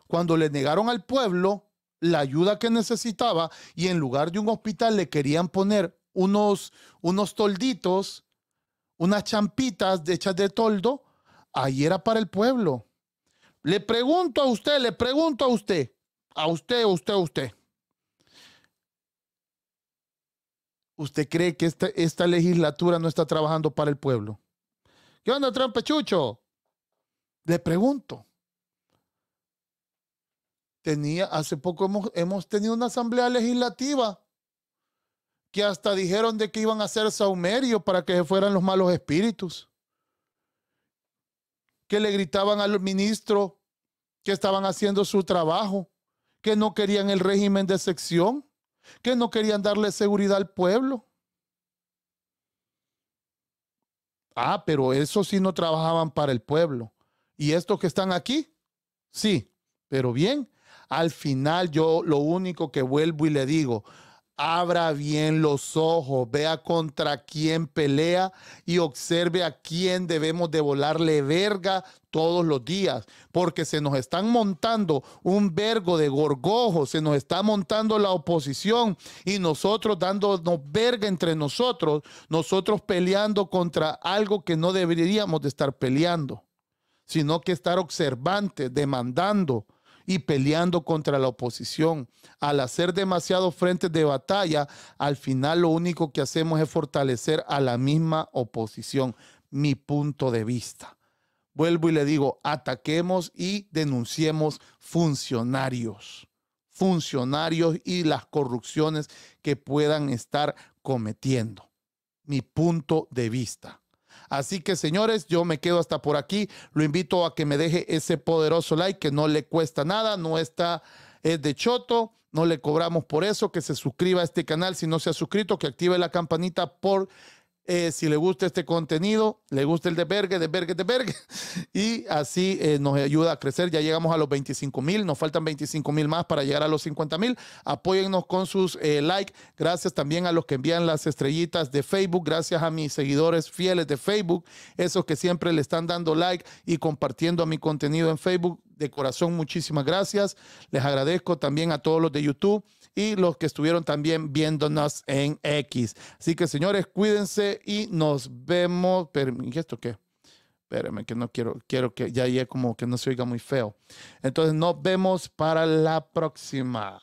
cuando le negaron al pueblo la ayuda que necesitaba y en lugar de un hospital le querían poner unos, unos tolditos, unas champitas hechas de toldo, ahí era para el pueblo. Le pregunto a usted, le pregunto a usted, a usted, a usted, a usted. ¿Usted cree que esta, esta legislatura no está trabajando para el pueblo? ¿Qué onda, trampechucho? Le pregunto hace poco hemos, hemos tenido una asamblea legislativa que hasta dijeron de que iban a hacer saumerio para que se fueran los malos espíritus, que le gritaban al ministro que estaban haciendo su trabajo, que no querían el régimen de sección, que no querían darle seguridad al pueblo. Ah, pero eso sí no trabajaban para el pueblo. Y estos que están aquí, sí, pero bien, al final yo lo único que vuelvo y le digo, abra bien los ojos, vea contra quién pelea y observe a quién debemos de volarle verga todos los días, porque se nos están montando un vergo de gorgojo, se nos está montando la oposición y nosotros dándonos verga entre nosotros, nosotros peleando contra algo que no deberíamos de estar peleando, sino que estar observantes, demandando y peleando contra la oposición. Al hacer demasiados frentes de batalla, al final lo único que hacemos es fortalecer a la misma oposición. Mi punto de vista. Vuelvo y le digo, ataquemos y denunciemos funcionarios, funcionarios y las corrupciones que puedan estar cometiendo. Mi punto de vista. Así que señores, yo me quedo hasta por aquí. Lo invito a que me deje ese poderoso like que no le cuesta nada, no está, es de choto. No le cobramos por eso, que se suscriba a este canal si no se ha suscrito, que active la campanita por eh, si le gusta este contenido, le gusta el de Bergue, de Bergue, de Bergue. Y así eh, nos ayuda a crecer. Ya llegamos a los 25 mil, nos faltan 25 mil más para llegar a los 50 mil. Apóyennos con sus eh, likes. Gracias también a los que envían las estrellitas de Facebook. Gracias a mis seguidores fieles de Facebook, esos que siempre le están dando like y compartiendo mi contenido en Facebook. De corazón, muchísimas gracias. Les agradezco también a todos los de YouTube y los que estuvieron también viéndonos en X. Así que señores, cuídense y nos vemos. Pero, ¿Y esto qué? Espérenme, que no quiero, quiero que ya ya como que no se oiga muy feo. Entonces nos vemos para la próxima.